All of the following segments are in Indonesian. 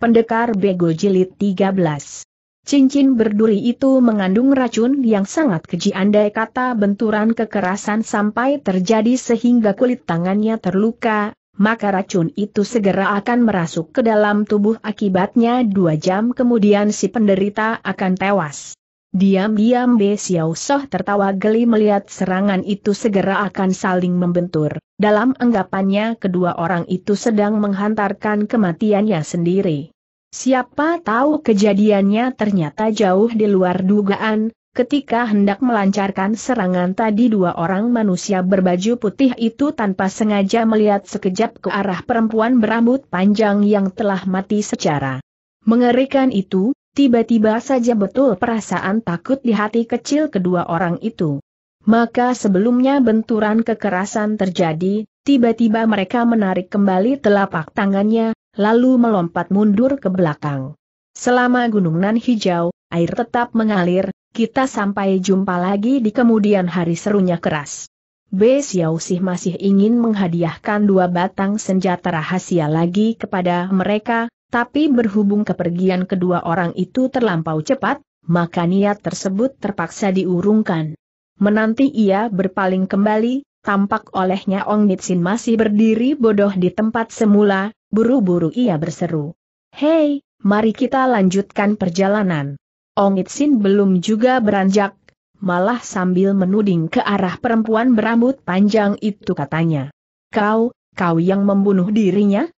Pendekar Bego Jilid 13 Cincin berduri itu mengandung racun yang sangat keji andai kata benturan kekerasan sampai terjadi sehingga kulit tangannya terluka, maka racun itu segera akan merasuk ke dalam tubuh akibatnya dua jam kemudian si penderita akan tewas. Diam-diam Be Xiao Soh tertawa geli melihat serangan itu segera akan saling membentur. Dalam anggapannya kedua orang itu sedang menghantarkan kematiannya sendiri. Siapa tahu kejadiannya ternyata jauh di luar dugaan, ketika hendak melancarkan serangan tadi dua orang manusia berbaju putih itu tanpa sengaja melihat sekejap ke arah perempuan berambut panjang yang telah mati secara mengerikan itu, Tiba-tiba saja betul perasaan takut di hati kecil kedua orang itu. Maka sebelumnya benturan kekerasan terjadi, tiba-tiba mereka menarik kembali telapak tangannya, lalu melompat mundur ke belakang. Selama gunung nan hijau, air tetap mengalir, kita sampai jumpa lagi di kemudian hari serunya keras. B. Xiaosih masih ingin menghadiahkan dua batang senjata rahasia lagi kepada mereka, tapi berhubung kepergian kedua orang itu terlampau cepat, maka niat tersebut terpaksa diurungkan. Menanti ia berpaling kembali, tampak olehnya Ong Nitsin masih berdiri bodoh di tempat semula, buru-buru ia berseru. Hei, mari kita lanjutkan perjalanan. Ong Nitsin belum juga beranjak, malah sambil menuding ke arah perempuan berambut panjang itu katanya. Kau, kau yang membunuh dirinya?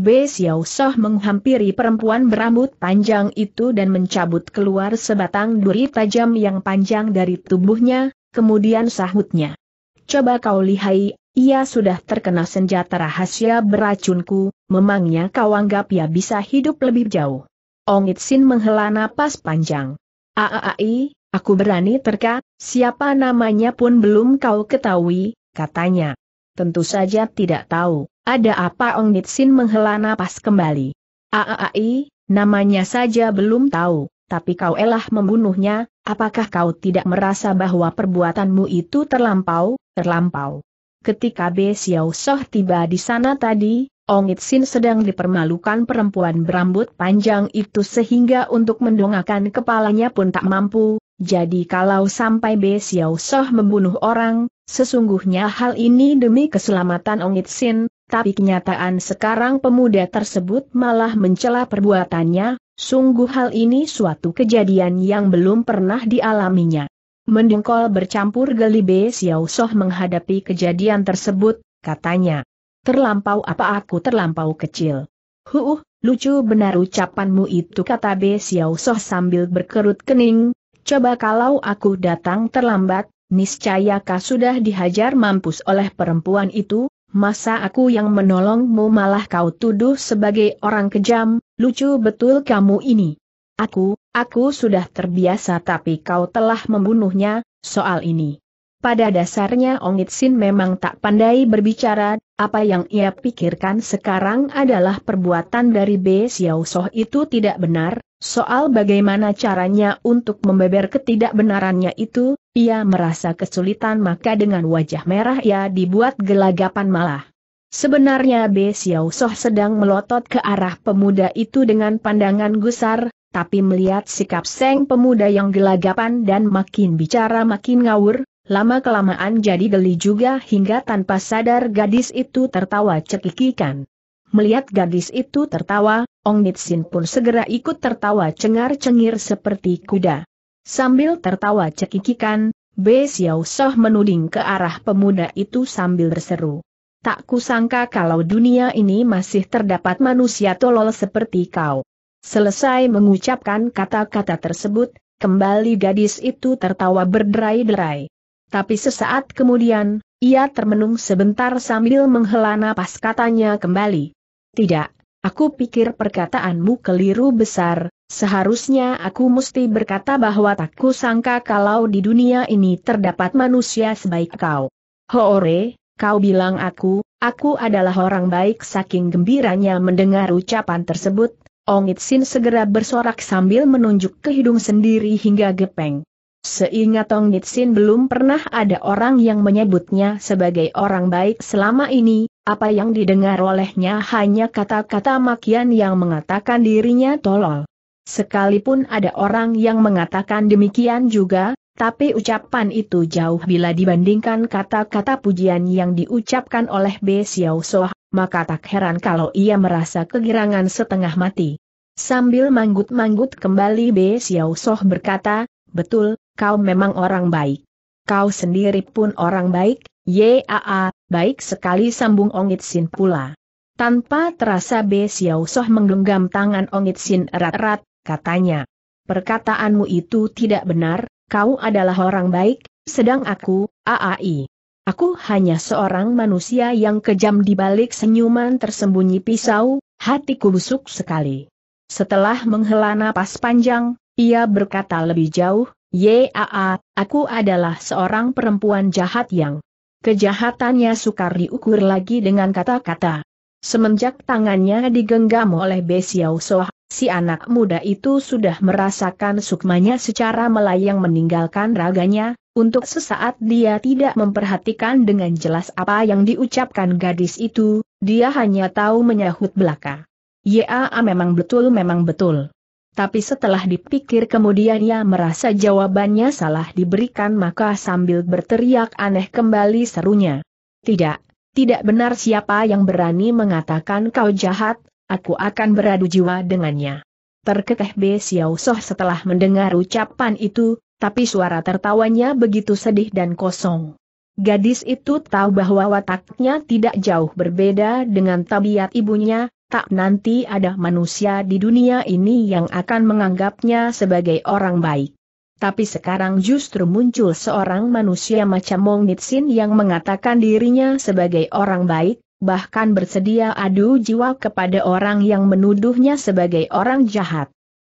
B. Xiao Soh menghampiri perempuan berambut panjang itu dan mencabut keluar sebatang duri tajam yang panjang dari tubuhnya, kemudian sahutnya. Coba kau lihai, ia sudah terkena senjata rahasia beracunku, memangnya kau anggap ia bisa hidup lebih jauh. Ong Itsin menghela napas panjang. Aaai, aku berani terka, siapa namanya pun belum kau ketahui, katanya. Tentu saja tidak tahu. Ada apa Ong Nitsin menghela napas kembali? Aaai, namanya saja belum tahu, tapi kau elah membunuhnya, apakah kau tidak merasa bahwa perbuatanmu itu terlampau, terlampau? Ketika B. Xiao Soh tiba di sana tadi, Ong Itsin sedang dipermalukan perempuan berambut panjang itu sehingga untuk mendongakkan kepalanya pun tak mampu, jadi kalau sampai B. Xiao Soh membunuh orang, sesungguhnya hal ini demi keselamatan Ong Itsin, tapi kenyataan sekarang pemuda tersebut malah mencela perbuatannya, sungguh hal ini suatu kejadian yang belum pernah dialaminya. Mendengkol bercampur geli Be Xiao Soh menghadapi kejadian tersebut, katanya. Terlampau apa aku terlampau kecil? Huuh, lucu benar ucapanmu itu kata Be Xiao Soh sambil berkerut kening, coba kalau aku datang terlambat, niscaya kau sudah dihajar mampus oleh perempuan itu, Masa aku yang menolongmu malah kau tuduh sebagai orang kejam, lucu betul kamu ini. Aku, aku sudah terbiasa tapi kau telah membunuhnya, soal ini. Pada dasarnya Ong Itsin memang tak pandai berbicara, apa yang ia pikirkan sekarang adalah perbuatan dari B Xiao Soh itu tidak benar, Soal bagaimana caranya untuk membeber ketidakbenarannya itu, ia merasa kesulitan maka dengan wajah merah ia dibuat gelagapan malah. Sebenarnya B. Xiao Soh sedang melotot ke arah pemuda itu dengan pandangan gusar, tapi melihat sikap seng pemuda yang gelagapan dan makin bicara makin ngawur, lama-kelamaan jadi geli juga hingga tanpa sadar gadis itu tertawa cekikikan. Melihat gadis itu tertawa, Ong Nitsin pun segera ikut tertawa cengar-cengir seperti kuda. Sambil tertawa cekikikan, B. Xiao Soh menuding ke arah pemuda itu sambil berseru. Tak kusangka kalau dunia ini masih terdapat manusia tolol seperti kau. Selesai mengucapkan kata-kata tersebut, kembali gadis itu tertawa berderai-derai. Tapi sesaat kemudian, ia termenung sebentar sambil menghela napas katanya kembali. Tidak, aku pikir perkataanmu keliru besar, seharusnya aku mesti berkata bahwa ku sangka kalau di dunia ini terdapat manusia sebaik kau. Hoore, kau bilang aku, aku adalah orang baik saking gembiranya mendengar ucapan tersebut, Ong Itsin segera bersorak sambil menunjuk ke hidung sendiri hingga gepeng. Seingat Ong Itsin belum pernah ada orang yang menyebutnya sebagai orang baik selama ini, apa yang didengar olehnya hanya kata-kata makian yang mengatakan dirinya tolol. Sekalipun ada orang yang mengatakan demikian juga, tapi ucapan itu jauh bila dibandingkan kata-kata pujian yang diucapkan oleh B. Xiao Soh, maka tak heran kalau ia merasa kegirangan setengah mati. Sambil manggut-manggut kembali B. Xiao Soh berkata, betul, kau memang orang baik. Kau sendiri pun orang baik, Yaa, baik sekali sambung Ongit Sin pula. Tanpa terasa Be Xiao Soh menggenggam tangan Ongit Sin erat-erat, katanya. Perkataanmu itu tidak benar, kau adalah orang baik, sedang aku, Aai. Aku hanya seorang manusia yang kejam di balik senyuman tersembunyi pisau, hatiku busuk sekali. Setelah menghela napas panjang, ia berkata lebih jauh, Yaa, aku adalah seorang perempuan jahat yang Kejahatannya sukar diukur lagi dengan kata-kata. Semenjak tangannya digenggam oleh Besiau Soh, si anak muda itu sudah merasakan sukmanya secara melayang meninggalkan raganya, untuk sesaat dia tidak memperhatikan dengan jelas apa yang diucapkan gadis itu, dia hanya tahu menyahut belaka. Ya memang betul memang betul. Tapi setelah dipikir kemudian ia merasa jawabannya salah diberikan maka sambil berteriak aneh kembali serunya. Tidak, tidak benar siapa yang berani mengatakan kau jahat, aku akan beradu jiwa dengannya. Terkekeh B. Xiao Soh setelah mendengar ucapan itu, tapi suara tertawanya begitu sedih dan kosong. Gadis itu tahu bahwa wataknya tidak jauh berbeda dengan tabiat ibunya, tak nanti ada manusia di dunia ini yang akan menganggapnya sebagai orang baik. Tapi sekarang justru muncul seorang manusia macam Mong Nitsin yang mengatakan dirinya sebagai orang baik, bahkan bersedia adu jiwa kepada orang yang menuduhnya sebagai orang jahat.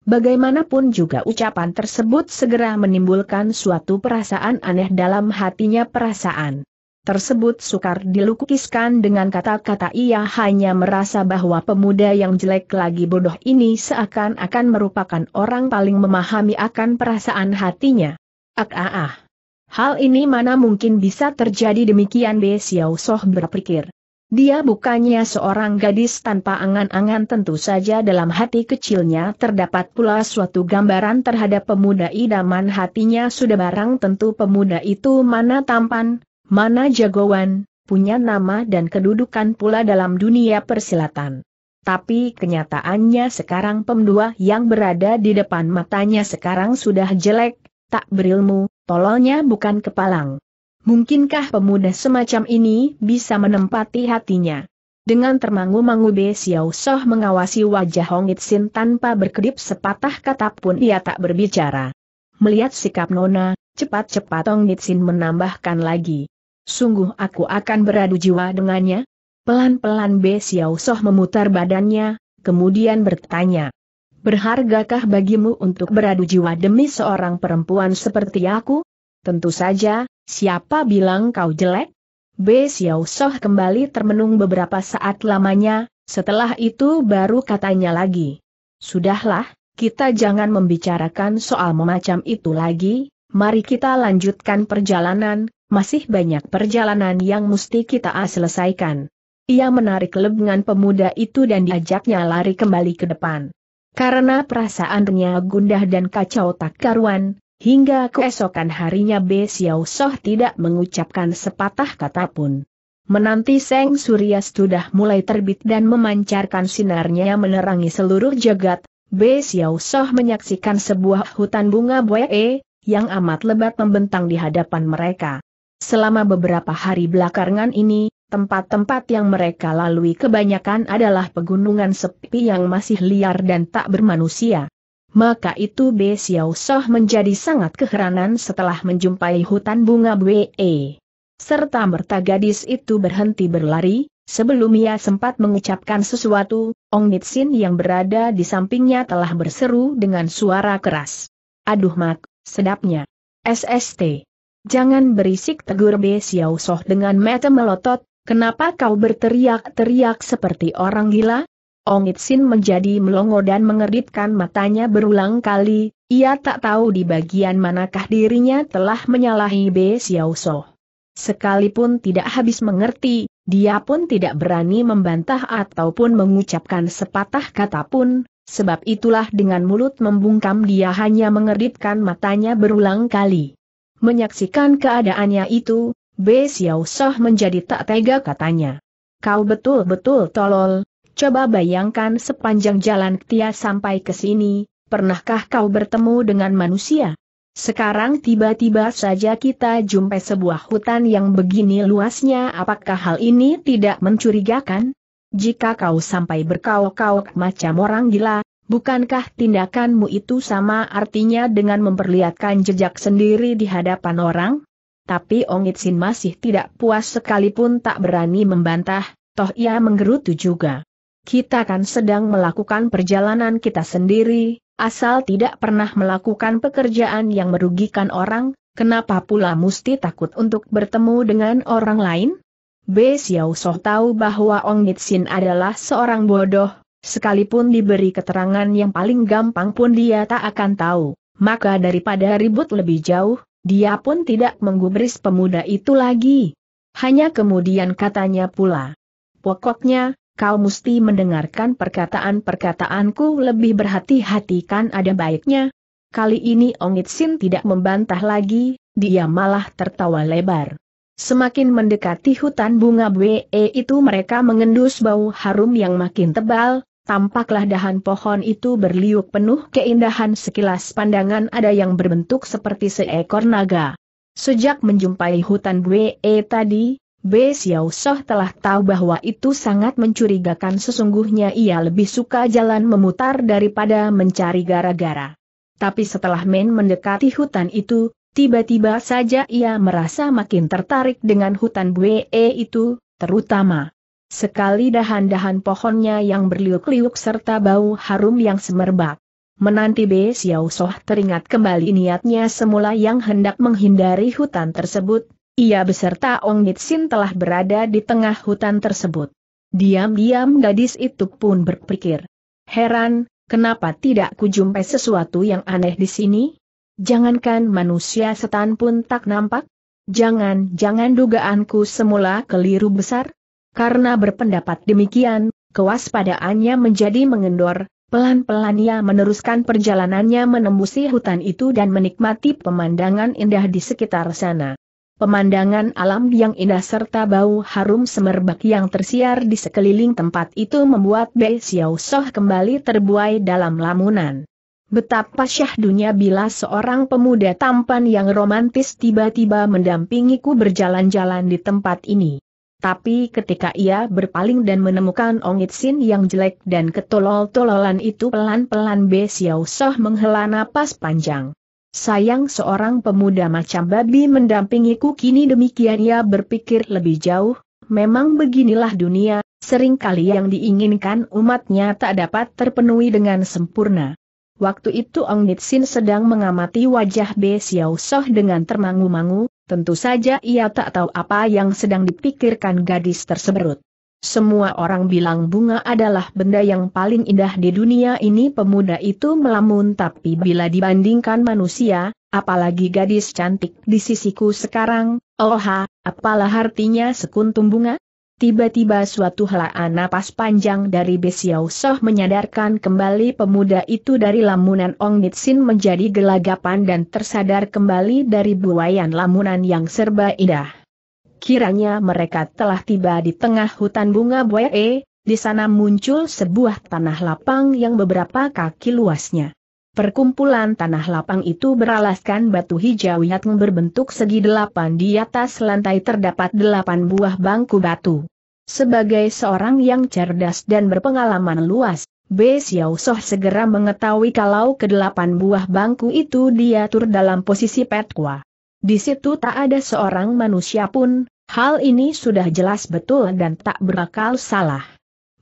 Bagaimanapun juga ucapan tersebut segera menimbulkan suatu perasaan aneh dalam hatinya perasaan tersebut sukar dilukiskan dengan kata-kata ia hanya merasa bahwa pemuda yang jelek lagi bodoh ini seakan-akan merupakan orang paling memahami akan perasaan hatinya. Ak ah, ah ah. Hal ini mana mungkin bisa terjadi demikian Be Xiao Soh berpikir. Dia bukannya seorang gadis tanpa angan-angan tentu saja dalam hati kecilnya terdapat pula suatu gambaran terhadap pemuda idaman hatinya sudah barang tentu pemuda itu mana tampan, Mana jagoan, punya nama dan kedudukan pula dalam dunia persilatan. Tapi kenyataannya sekarang pemdua yang berada di depan matanya sekarang sudah jelek, tak berilmu, tololnya bukan kepalang. Mungkinkah pemuda semacam ini bisa menempati hatinya? Dengan termangu-mangu Be Xiao Soh mengawasi wajah Hong Itsin tanpa berkedip sepatah kata pun ia tak berbicara. Melihat sikap Nona, cepat-cepat Hong Itsin menambahkan lagi. Sungguh aku akan beradu jiwa dengannya? Pelan-pelan B. Xiao Soh memutar badannya, kemudian bertanya. Berhargakah bagimu untuk beradu jiwa demi seorang perempuan seperti aku? Tentu saja, siapa bilang kau jelek? B. Xiao Soh kembali termenung beberapa saat lamanya, setelah itu baru katanya lagi. Sudahlah, kita jangan membicarakan soal memacam itu lagi, mari kita lanjutkan perjalanan, masih banyak perjalanan yang mesti kita selesaikan. Ia menarik lengan pemuda itu dan diajaknya lari kembali ke depan. Karena perasaannya gundah dan kacau tak karuan, hingga keesokan harinya B. Xiao Soh tidak mengucapkan sepatah kata pun. Menanti Seng Surya sudah mulai terbit dan memancarkan sinarnya menerangi seluruh jagat, B. Xiao Soh menyaksikan sebuah hutan bunga buaya yang amat lebat membentang di hadapan mereka. Selama beberapa hari belakangan ini, tempat-tempat yang mereka lalui kebanyakan adalah pegunungan sepi yang masih liar dan tak bermanusia. Maka itu Be Xiao Soh menjadi sangat keheranan setelah menjumpai hutan bunga Bwe. Serta merta gadis itu berhenti berlari, sebelum ia sempat mengucapkan sesuatu, Ong Nitsin yang berada di sampingnya telah berseru dengan suara keras. Aduh mak, sedapnya. SST. Jangan berisik tegur Be Xiao Soh dengan mata melotot, kenapa kau berteriak-teriak seperti orang gila? Ong Itsin menjadi melongo dan mengedipkan matanya berulang kali, ia tak tahu di bagian manakah dirinya telah menyalahi Be Xiao Soh. Sekalipun tidak habis mengerti, dia pun tidak berani membantah ataupun mengucapkan sepatah kata pun, sebab itulah dengan mulut membungkam dia hanya mengedipkan matanya berulang kali. Menyaksikan keadaannya itu, Be Xiao Soh menjadi tak tega katanya. Kau betul-betul tolol, coba bayangkan sepanjang jalan Tia sampai ke sini, pernahkah kau bertemu dengan manusia? Sekarang tiba-tiba saja kita jumpai sebuah hutan yang begini luasnya apakah hal ini tidak mencurigakan? Jika kau sampai berkau-kau macam orang gila, Bukankah tindakanmu itu sama artinya dengan memperlihatkan jejak sendiri di hadapan orang? Tapi Ong Sin masih tidak puas sekalipun tak berani membantah, toh ia menggerutu juga. Kita kan sedang melakukan perjalanan kita sendiri, asal tidak pernah melakukan pekerjaan yang merugikan orang, kenapa pula mesti takut untuk bertemu dengan orang lain? B. Xiao Soh tahu bahwa Ong Sin adalah seorang bodoh, Sekalipun diberi keterangan yang paling gampang pun dia tak akan tahu, maka daripada ribut lebih jauh, dia pun tidak menggubris pemuda itu lagi. Hanya kemudian katanya pula. Pokoknya, kau mesti mendengarkan perkataan-perkataanku lebih berhati hatikan ada baiknya. Kali ini Ongit Sin tidak membantah lagi, dia malah tertawa lebar. Semakin mendekati hutan bunga BE itu mereka mengendus bau harum yang makin tebal, tampaklah dahan pohon itu berliuk penuh keindahan sekilas pandangan ada yang berbentuk seperti seekor naga. Sejak menjumpai hutan Bwe e tadi, B. Xiao Soh telah tahu bahwa itu sangat mencurigakan sesungguhnya ia lebih suka jalan memutar daripada mencari gara-gara. Tapi setelah men mendekati hutan itu, tiba-tiba saja ia merasa makin tertarik dengan hutan Bwe e itu, terutama Sekali dahan-dahan pohonnya yang berliuk-liuk serta bau harum yang semerbak. Menanti B. Xiao Soh teringat kembali niatnya semula yang hendak menghindari hutan tersebut, ia beserta Ong Nitsin telah berada di tengah hutan tersebut. Diam-diam gadis itu pun berpikir. Heran, kenapa tidak kujumpai sesuatu yang aneh di sini? Jangankan manusia setan pun tak nampak? Jangan-jangan dugaanku semula keliru besar? Karena berpendapat demikian, kewaspadaannya menjadi mengendor, pelan-pelan ia meneruskan perjalanannya menembusi hutan itu dan menikmati pemandangan indah di sekitar sana. Pemandangan alam yang indah serta bau harum semerbak yang tersiar di sekeliling tempat itu membuat Bei Xiao Soh kembali terbuai dalam lamunan. Betapa syahdunya bila seorang pemuda tampan yang romantis tiba-tiba mendampingiku berjalan-jalan di tempat ini. Tapi ketika ia berpaling dan menemukan Ongit Sin yang jelek dan ketolol-tololan itu pelan-pelan Be Xiao Soh menghela napas panjang. Sayang seorang pemuda macam babi mendampingiku kini demikian ia berpikir lebih jauh, memang beginilah dunia, seringkali yang diinginkan umatnya tak dapat terpenuhi dengan sempurna. Waktu itu Ong Nitsin sedang mengamati wajah Be Xiao Soh dengan termangu-mangu, Tentu saja ia tak tahu apa yang sedang dipikirkan gadis tersebut. Semua orang bilang bunga adalah benda yang paling indah di dunia ini pemuda itu melamun tapi bila dibandingkan manusia, apalagi gadis cantik di sisiku sekarang, oh apalah artinya sekuntum bunga? Tiba-tiba suatu helaan napas panjang dari Besiau Soh menyadarkan kembali pemuda itu dari lamunan Ong Nitsin menjadi gelagapan dan tersadar kembali dari buayan lamunan yang serba indah. Kiranya mereka telah tiba di tengah hutan bunga buaya. E, di sana muncul sebuah tanah lapang yang beberapa kaki luasnya. Perkumpulan tanah lapang itu beralaskan batu hijau yang berbentuk segi delapan di atas lantai terdapat delapan buah bangku batu. Sebagai seorang yang cerdas dan berpengalaman luas, B. Xiao Soh segera mengetahui kalau kedelapan buah bangku itu diatur dalam posisi petkwa. Di situ tak ada seorang manusia pun, hal ini sudah jelas betul dan tak berakal salah.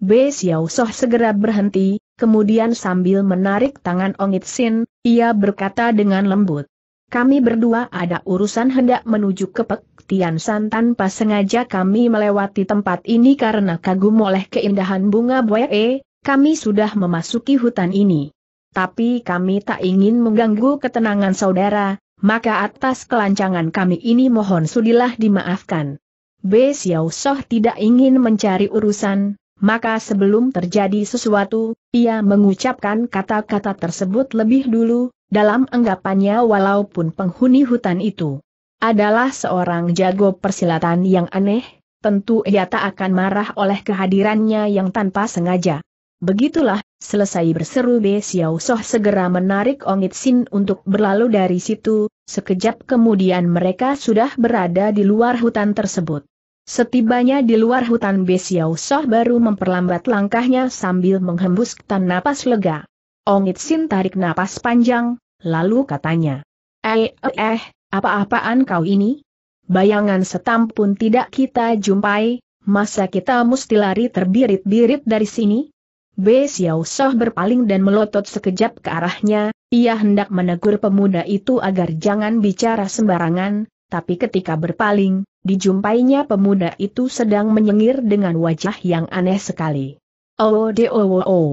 B. Xiao Soh segera berhenti, kemudian sambil menarik tangan Ong Itsin, ia berkata dengan lembut. Kami berdua ada urusan hendak menuju ke Pek Tian San tanpa sengaja kami melewati tempat ini karena kagum oleh keindahan bunga buaya. kami sudah memasuki hutan ini. Tapi kami tak ingin mengganggu ketenangan saudara, maka atas kelancangan kami ini mohon sudilah dimaafkan. B. Xiao Soh tidak ingin mencari urusan, maka sebelum terjadi sesuatu, ia mengucapkan kata-kata tersebut lebih dulu, dalam anggapannya walaupun penghuni hutan itu adalah seorang jago persilatan yang aneh, tentu ia tak akan marah oleh kehadirannya yang tanpa sengaja. Begitulah, selesai berseru Be Xiao Soh segera menarik Ongit Sin untuk berlalu dari situ, sekejap kemudian mereka sudah berada di luar hutan tersebut. Setibanya di luar hutan Besiau Soh baru memperlambat langkahnya sambil menghembuskan napas lega. Ongit Sin tarik napas panjang, lalu katanya. Eh, eh, eh apa-apaan kau ini? Bayangan setam pun tidak kita jumpai, masa kita mesti lari terbirit-birit dari sini? B. Soh berpaling dan melotot sekejap ke arahnya, ia hendak menegur pemuda itu agar jangan bicara sembarangan, tapi ketika berpaling, dijumpainya pemuda itu sedang menyengir dengan wajah yang aneh sekali. Oh, oh, oh.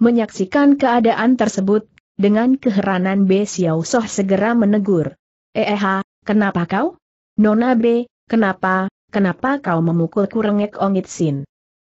Menyaksikan keadaan tersebut, dengan keheranan B. Xiao Soh segera menegur. Eh, eh kenapa kau? Nona B, kenapa, kenapa kau memukul kurengek ongit sin?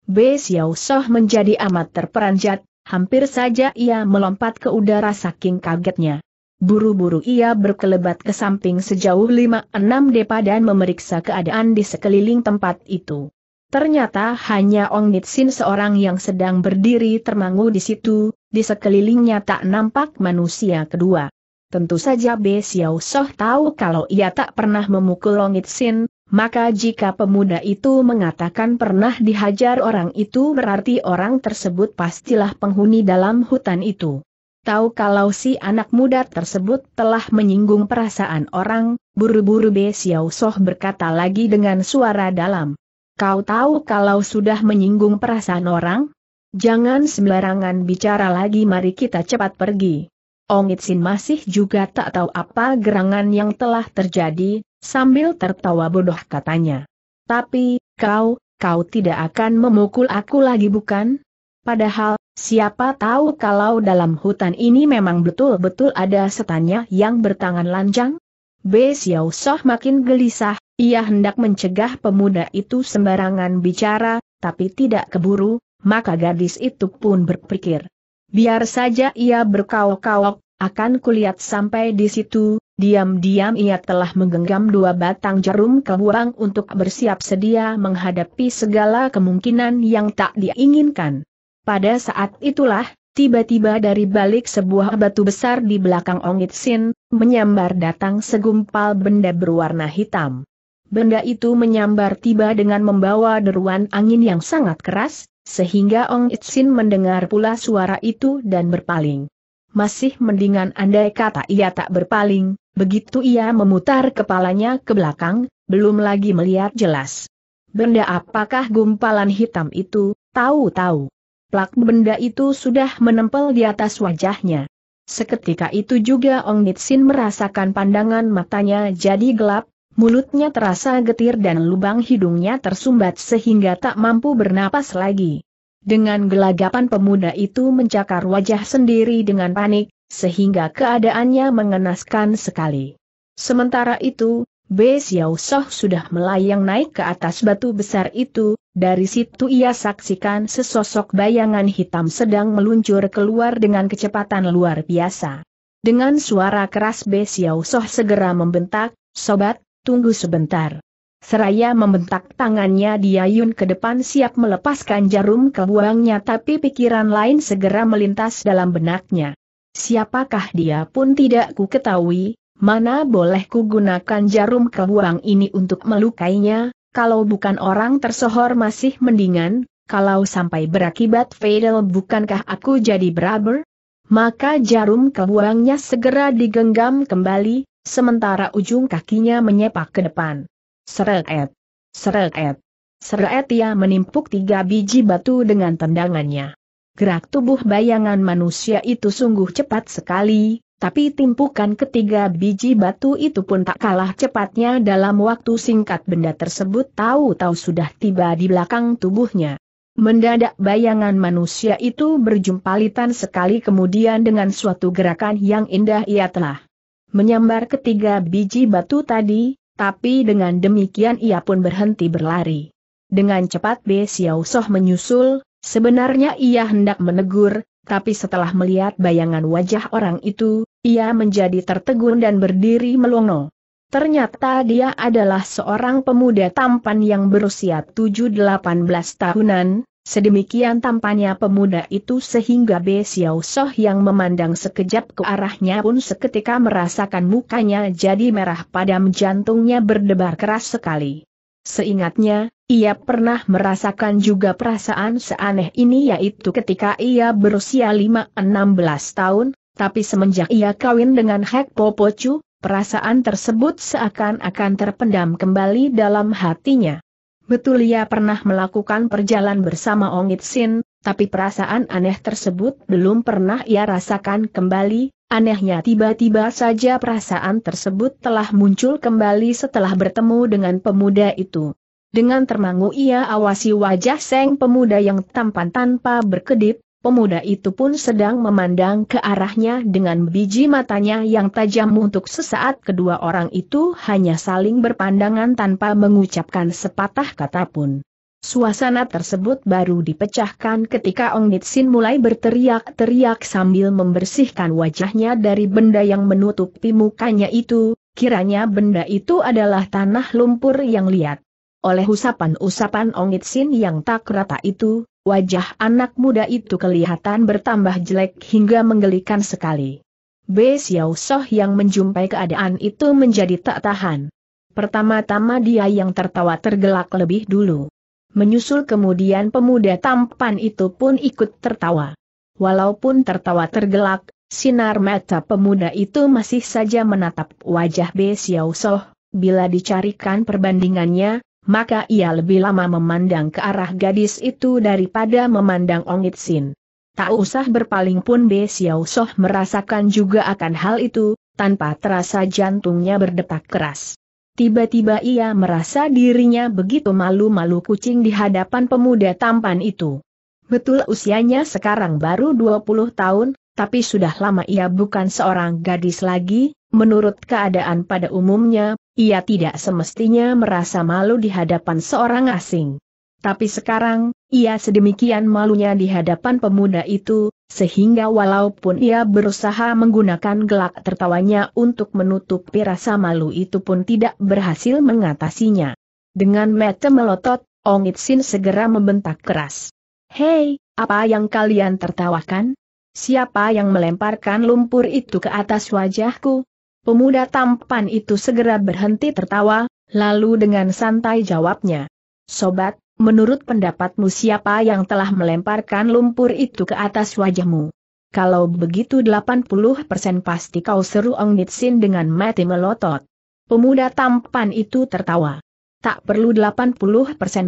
B. Xiao Soh menjadi amat terperanjat, hampir saja ia melompat ke udara saking kagetnya. Buru-buru ia berkelebat ke samping sejauh lima 6 depa dan memeriksa keadaan di sekeliling tempat itu. Ternyata hanya Ong Nitsin seorang yang sedang berdiri termangu di situ, di sekelilingnya tak nampak manusia kedua. Tentu saja Be Xiao Soh tahu kalau ia tak pernah memukul Ong Nitsin, maka jika pemuda itu mengatakan pernah dihajar orang itu berarti orang tersebut pastilah penghuni dalam hutan itu tahu kalau si anak muda tersebut telah menyinggung perasaan orang, buru-buru Be Xiao Soh berkata lagi dengan suara dalam. Kau tahu kalau sudah menyinggung perasaan orang? Jangan sembarangan bicara lagi mari kita cepat pergi. Ong Itsin masih juga tak tahu apa gerangan yang telah terjadi, sambil tertawa bodoh katanya. Tapi, kau, kau tidak akan memukul aku lagi bukan? Padahal, Siapa tahu kalau dalam hutan ini memang betul-betul ada setannya yang bertangan lancang? B. Xiao Soh makin gelisah, ia hendak mencegah pemuda itu sembarangan bicara, tapi tidak keburu, maka gadis itu pun berpikir. Biar saja ia berkawok-kawok, akan kulihat sampai di situ, diam-diam ia telah menggenggam dua batang jarum kebuang untuk bersiap sedia menghadapi segala kemungkinan yang tak diinginkan. Pada saat itulah, tiba-tiba dari balik sebuah batu besar di belakang Ong Sin, menyambar datang segumpal benda berwarna hitam. Benda itu menyambar tiba dengan membawa deruan angin yang sangat keras, sehingga Ong Itsin mendengar pula suara itu dan berpaling. Masih mendingan andai kata ia tak berpaling, begitu ia memutar kepalanya ke belakang, belum lagi melihat jelas. Benda apakah gumpalan hitam itu, tahu-tahu Plak benda itu sudah menempel di atas wajahnya. Seketika itu juga Ong Nitsin merasakan pandangan matanya jadi gelap, mulutnya terasa getir dan lubang hidungnya tersumbat sehingga tak mampu bernapas lagi. Dengan gelagapan pemuda itu mencakar wajah sendiri dengan panik, sehingga keadaannya mengenaskan sekali. Sementara itu, Be Xiao Soh sudah melayang naik ke atas batu besar itu, dari situ ia saksikan sesosok bayangan hitam sedang meluncur keluar dengan kecepatan luar biasa. Dengan suara keras Be Xiao Soh segera membentak, Sobat, tunggu sebentar. Seraya membentak tangannya diayun ke depan siap melepaskan jarum kebuangnya tapi pikiran lain segera melintas dalam benaknya. Siapakah dia pun tidak ku ketahui, mana boleh ku gunakan jarum kebuang ini untuk melukainya, kalau bukan orang tersohor masih mendingan, kalau sampai berakibat fatal bukankah aku jadi beraber? Maka jarum kebuangnya segera digenggam kembali, sementara ujung kakinya menyepak ke depan. Seret, seret, seret ia menimpuk tiga biji batu dengan tendangannya. Gerak tubuh bayangan manusia itu sungguh cepat sekali, tapi timpukan ketiga biji batu itu pun tak kalah cepatnya dalam waktu singkat benda tersebut tahu-tahu sudah tiba di belakang tubuhnya. Mendadak bayangan manusia itu berjumpalitan sekali kemudian dengan suatu gerakan yang indah ia telah menyambar ketiga biji batu tadi, tapi dengan demikian ia pun berhenti berlari. Dengan cepat Be Xiao Soh menyusul, sebenarnya ia hendak menegur, tapi setelah melihat bayangan wajah orang itu, ia menjadi tertegun dan berdiri melongo. Ternyata dia adalah seorang pemuda tampan yang berusia 7 tahunan, sedemikian tampannya pemuda itu sehingga Be Xiao Soh yang memandang sekejap ke arahnya pun seketika merasakan mukanya jadi merah padam jantungnya berdebar keras sekali. Seingatnya, ia pernah merasakan juga perasaan seaneh ini yaitu ketika ia berusia 5-16 tahun, tapi semenjak ia kawin dengan Hek Popocu, perasaan tersebut seakan-akan terpendam kembali dalam hatinya. Betul ia pernah melakukan perjalanan bersama Ongit Sin, tapi perasaan aneh tersebut belum pernah ia rasakan kembali, Anehnya tiba-tiba saja perasaan tersebut telah muncul kembali setelah bertemu dengan pemuda itu. Dengan termangu ia awasi wajah Seng pemuda yang tampan tanpa berkedip, pemuda itu pun sedang memandang ke arahnya dengan biji matanya yang tajam untuk sesaat kedua orang itu hanya saling berpandangan tanpa mengucapkan sepatah kata pun. Suasana tersebut baru dipecahkan ketika Ong Nitsin mulai berteriak-teriak sambil membersihkan wajahnya dari benda yang menutupi mukanya itu, kiranya benda itu adalah tanah lumpur yang liat oleh usapan-usapan Ongit Sin yang tak rata itu, wajah anak muda itu kelihatan bertambah jelek hingga menggelikan sekali. B. Xiao Soh yang menjumpai keadaan itu menjadi tak tahan. Pertama-tama dia yang tertawa tergelak lebih dulu. Menyusul kemudian pemuda tampan itu pun ikut tertawa. Walaupun tertawa tergelak, sinar mata pemuda itu masih saja menatap wajah B. Xiao Soh, bila dicarikan perbandingannya, maka ia lebih lama memandang ke arah gadis itu daripada memandang Ong Sin. Tak usah berpaling pun Be Xiao Soh merasakan juga akan hal itu, tanpa terasa jantungnya berdetak keras. Tiba-tiba ia merasa dirinya begitu malu-malu kucing di hadapan pemuda tampan itu. Betul usianya sekarang baru 20 tahun, tapi sudah lama ia bukan seorang gadis lagi, menurut keadaan pada umumnya, ia tidak semestinya merasa malu di hadapan seorang asing. Tapi sekarang, ia sedemikian malunya di hadapan pemuda itu, sehingga walaupun ia berusaha menggunakan gelak tertawanya untuk menutupi rasa malu itu pun tidak berhasil mengatasinya. Dengan mata melotot, Ong Itsin segera membentak keras. Hei, apa yang kalian tertawakan? Siapa yang melemparkan lumpur itu ke atas wajahku? Pemuda tampan itu segera berhenti tertawa, lalu dengan santai jawabnya. Sobat, menurut pendapatmu siapa yang telah melemparkan lumpur itu ke atas wajahmu? Kalau begitu 80% pasti kau seru Ong Nitsin dengan mati melotot. Pemuda tampan itu tertawa. Tak perlu 80%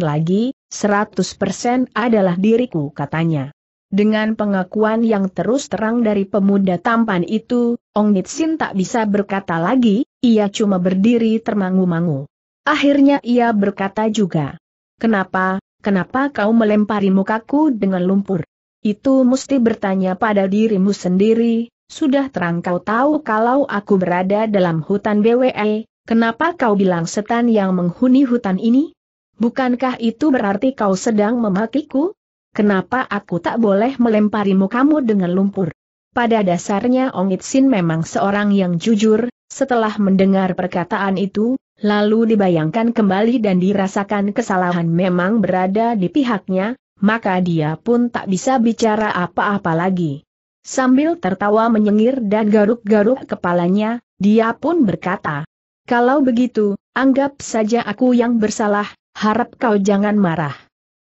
lagi, 100% adalah diriku katanya. Dengan pengakuan yang terus terang dari pemuda tampan itu, Ong Nitsin tak bisa berkata lagi, ia cuma berdiri termangu-mangu. Akhirnya ia berkata juga, Kenapa, kenapa kau melempari mukaku dengan lumpur? Itu mesti bertanya pada dirimu sendiri, sudah terang kau tahu kalau aku berada dalam hutan BWE, kenapa kau bilang setan yang menghuni hutan ini? Bukankah itu berarti kau sedang memakiku? Kenapa aku tak boleh melemparimu kamu dengan lumpur? Pada dasarnya Ong Sin memang seorang yang jujur, setelah mendengar perkataan itu, lalu dibayangkan kembali dan dirasakan kesalahan memang berada di pihaknya, maka dia pun tak bisa bicara apa-apa lagi. Sambil tertawa menyengir dan garuk-garuk kepalanya, dia pun berkata, Kalau begitu, anggap saja aku yang bersalah, harap kau jangan marah.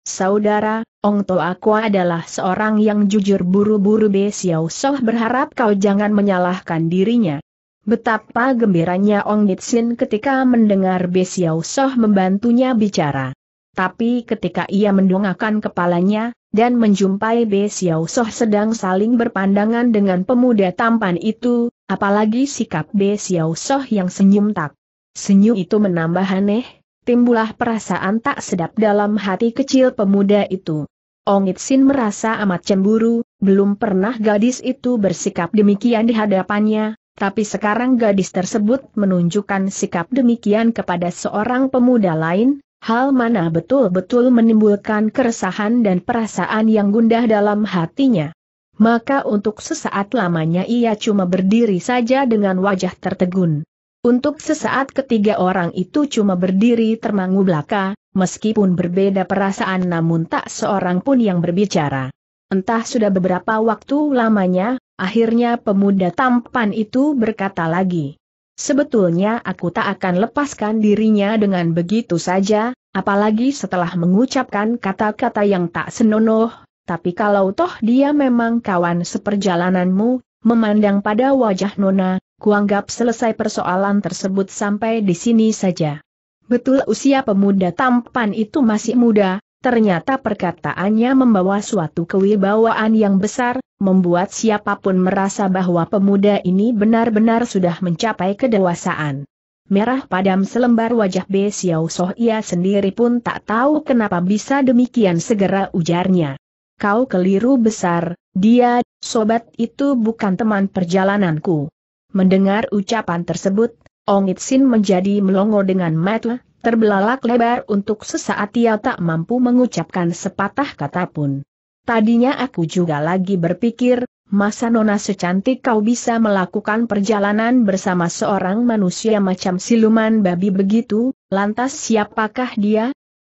Saudara, Ong To aku adalah seorang yang jujur buru-buru Be Xiao Soh berharap kau jangan menyalahkan dirinya. Betapa gembiranya Ong Nitsin ketika mendengar Be Xiao Soh membantunya bicara. Tapi ketika ia mendongakkan kepalanya, dan menjumpai Be Xiao Soh sedang saling berpandangan dengan pemuda tampan itu, apalagi sikap Be Xiao Soh yang senyum tak. Senyum itu menambah aneh, timbullah perasaan tak sedap dalam hati kecil pemuda itu. Ongit Sin merasa amat cemburu, belum pernah gadis itu bersikap demikian di hadapannya, tapi sekarang gadis tersebut menunjukkan sikap demikian kepada seorang pemuda lain, hal mana betul-betul menimbulkan keresahan dan perasaan yang gundah dalam hatinya. Maka untuk sesaat lamanya ia cuma berdiri saja dengan wajah tertegun. Untuk sesaat ketiga orang itu cuma berdiri termangu belaka, meskipun berbeda perasaan namun tak seorang pun yang berbicara. Entah sudah beberapa waktu lamanya, akhirnya pemuda tampan itu berkata lagi. Sebetulnya aku tak akan lepaskan dirinya dengan begitu saja, apalagi setelah mengucapkan kata-kata yang tak senonoh, tapi kalau toh dia memang kawan seperjalananmu, memandang pada wajah Nona, kuanggap selesai persoalan tersebut sampai di sini saja. Betul usia pemuda tampan itu masih muda, ternyata perkataannya membawa suatu kewibawaan yang besar, membuat siapapun merasa bahwa pemuda ini benar-benar sudah mencapai kedewasaan. Merah padam selembar wajah B. Xiao Soh ia sendiri pun tak tahu kenapa bisa demikian segera ujarnya. Kau keliru besar, dia, sobat itu bukan teman perjalananku. Mendengar ucapan tersebut, Ong Itsin menjadi melongo dengan mata, terbelalak lebar untuk sesaat ia tak mampu mengucapkan sepatah kata pun. Tadinya aku juga lagi berpikir, masa nona secantik kau bisa melakukan perjalanan bersama seorang manusia macam siluman babi begitu, lantas siapakah dia?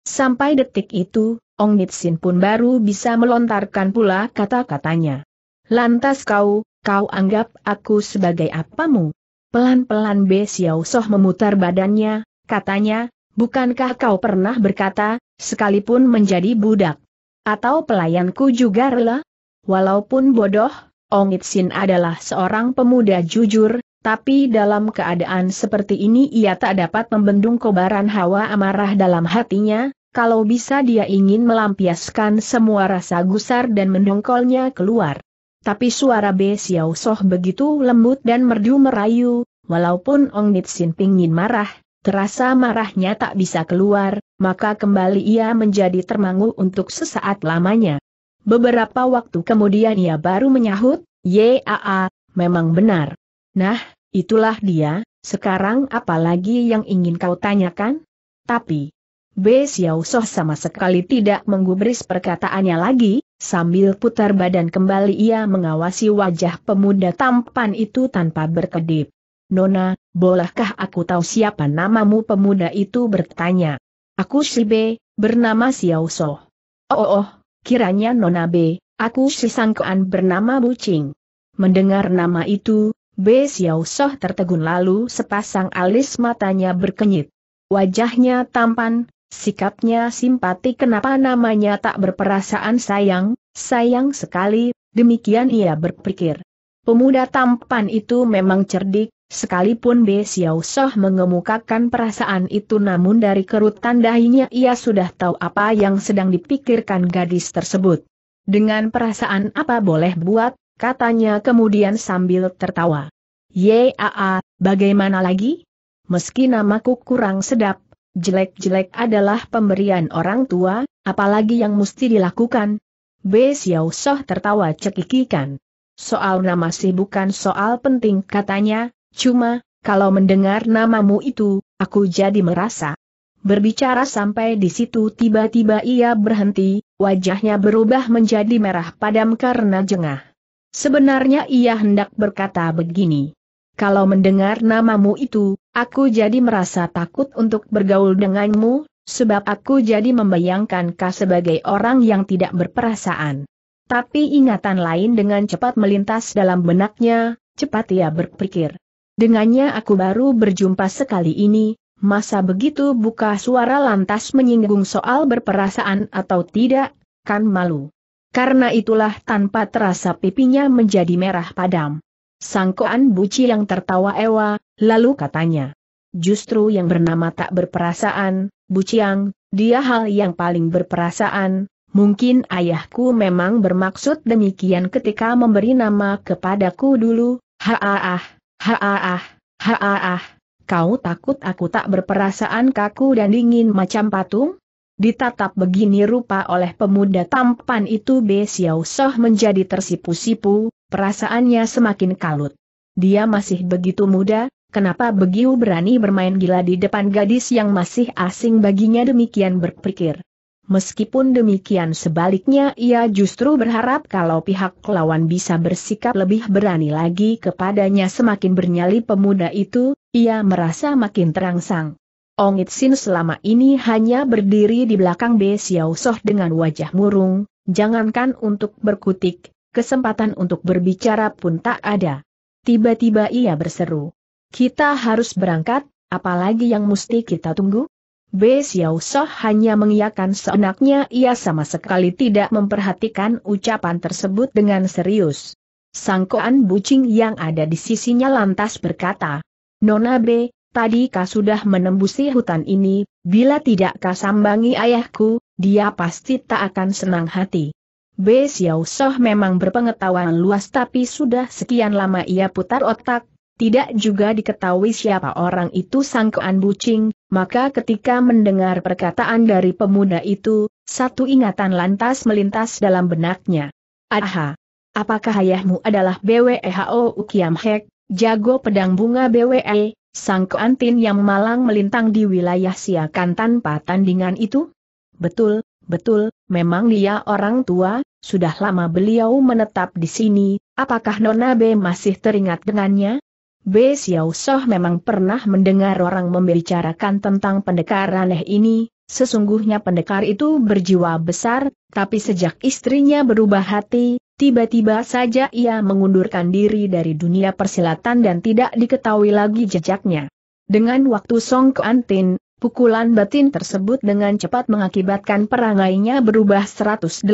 Sampai detik itu, Ong Nitsin pun baru bisa melontarkan pula kata-katanya. Lantas kau, kau anggap aku sebagai apamu? Pelan-pelan Be Xiao Soh memutar badannya, katanya, bukankah kau pernah berkata, sekalipun menjadi budak? Atau pelayanku juga rela? Walaupun bodoh, Ong Itsin adalah seorang pemuda jujur, tapi dalam keadaan seperti ini ia tak dapat membendung kobaran hawa amarah dalam hatinya, kalau bisa dia ingin melampiaskan semua rasa gusar dan mendongkolnya keluar. Tapi suara Be Xiao Soh begitu lembut dan merdu merayu, walaupun Ong Nitsin pingin marah, terasa marahnya tak bisa keluar, maka kembali ia menjadi termangu untuk sesaat lamanya. Beberapa waktu kemudian ia baru menyahut, Yaa, memang benar. Nah, itulah dia, sekarang apalagi yang ingin kau tanyakan? Tapi, B. Xiao Soh sama sekali tidak menggubris perkataannya lagi, sambil putar badan kembali ia mengawasi wajah pemuda tampan itu tanpa berkedip. Nona, bolehkah aku tahu siapa namamu pemuda itu bertanya. Aku si B, bernama Xiao Soh. Oh, oh, oh, kiranya Nona B, aku si sangkaan bernama Bucing. Mendengar nama itu, B. Xiao Soh tertegun lalu sepasang alis matanya berkenyit. Wajahnya tampan, Sikapnya simpati kenapa namanya tak berperasaan sayang, sayang sekali, demikian ia berpikir. Pemuda tampan itu memang cerdik, Sekalipun Be Xiao Soh mengemukakan perasaan itu namun dari kerutan dahinya ia sudah tahu apa yang sedang dipikirkan gadis tersebut. Dengan perasaan apa boleh buat, katanya kemudian sambil tertawa. Yaa, bagaimana lagi? Meski namaku kurang sedap, Jelek-jelek adalah pemberian orang tua, apalagi yang mesti dilakukan. B. Xiao Soh tertawa cekikikan. Soal nama sih bukan soal penting katanya, cuma, kalau mendengar namamu itu, aku jadi merasa. Berbicara sampai di situ tiba-tiba ia berhenti, wajahnya berubah menjadi merah padam karena jengah. Sebenarnya ia hendak berkata begini. Kalau mendengar namamu itu, aku jadi merasa takut untuk bergaul denganmu, sebab aku jadi membayangkan kau sebagai orang yang tidak berperasaan. Tapi ingatan lain dengan cepat melintas dalam benaknya, cepat ia berpikir. Dengannya aku baru berjumpa sekali ini, masa begitu buka suara lantas menyinggung soal berperasaan atau tidak, kan malu. Karena itulah tanpa terasa pipinya menjadi merah padam. Sangkoan buci yang tertawa ewa, lalu katanya. Justru yang bernama tak berperasaan, buciang, dia hal yang paling berperasaan, Mungkin ayahku memang bermaksud demikian ketika memberi nama kepadaku dulu, haaah, haaah, haaah, kau takut aku tak berperasaan kaku dan dingin macam patung? Ditatap begini rupa oleh pemuda tampan itu Be Xiao Soh menjadi tersipu-sipu, perasaannya semakin kalut. Dia masih begitu muda, kenapa begitu berani bermain gila di depan gadis yang masih asing baginya demikian berpikir. Meskipun demikian sebaliknya ia justru berharap kalau pihak lawan bisa bersikap lebih berani lagi kepadanya semakin bernyali pemuda itu, ia merasa makin terangsang. Ong Itsin selama ini hanya berdiri di belakang Be Xiao Soh dengan wajah murung, jangankan untuk berkutik, kesempatan untuk berbicara pun tak ada. Tiba-tiba ia berseru. Kita harus berangkat, apalagi yang mesti kita tunggu? Be Xiao Soh hanya mengiyakan seenaknya ia sama sekali tidak memperhatikan ucapan tersebut dengan serius. Sangkoan bucing yang ada di sisinya lantas berkata, Nona B, tadi kau sudah menembusi hutan ini, bila tidak kau sambangi ayahku, dia pasti tak akan senang hati. B. Xiao Soh memang berpengetahuan luas tapi sudah sekian lama ia putar otak, tidak juga diketahui siapa orang itu Sang sangkaan bucing, maka ketika mendengar perkataan dari pemuda itu, satu ingatan lantas melintas dalam benaknya. Aha! Apakah ayahmu adalah BWEHO Ukiam Hek, jago pedang bunga BWE? Sang Kuantin yang malang melintang di wilayah Siakan tanpa tandingan itu? Betul, betul, memang dia orang tua, sudah lama beliau menetap di sini, apakah Nona B masih teringat dengannya? B. Xiao Soh memang pernah mendengar orang membicarakan tentang pendekar aneh ini, sesungguhnya pendekar itu berjiwa besar, tapi sejak istrinya berubah hati, Tiba-tiba saja ia mengundurkan diri dari dunia persilatan dan tidak diketahui lagi jejaknya. Dengan waktu Song Kuantin, pukulan batin tersebut dengan cepat mengakibatkan perangainya berubah 180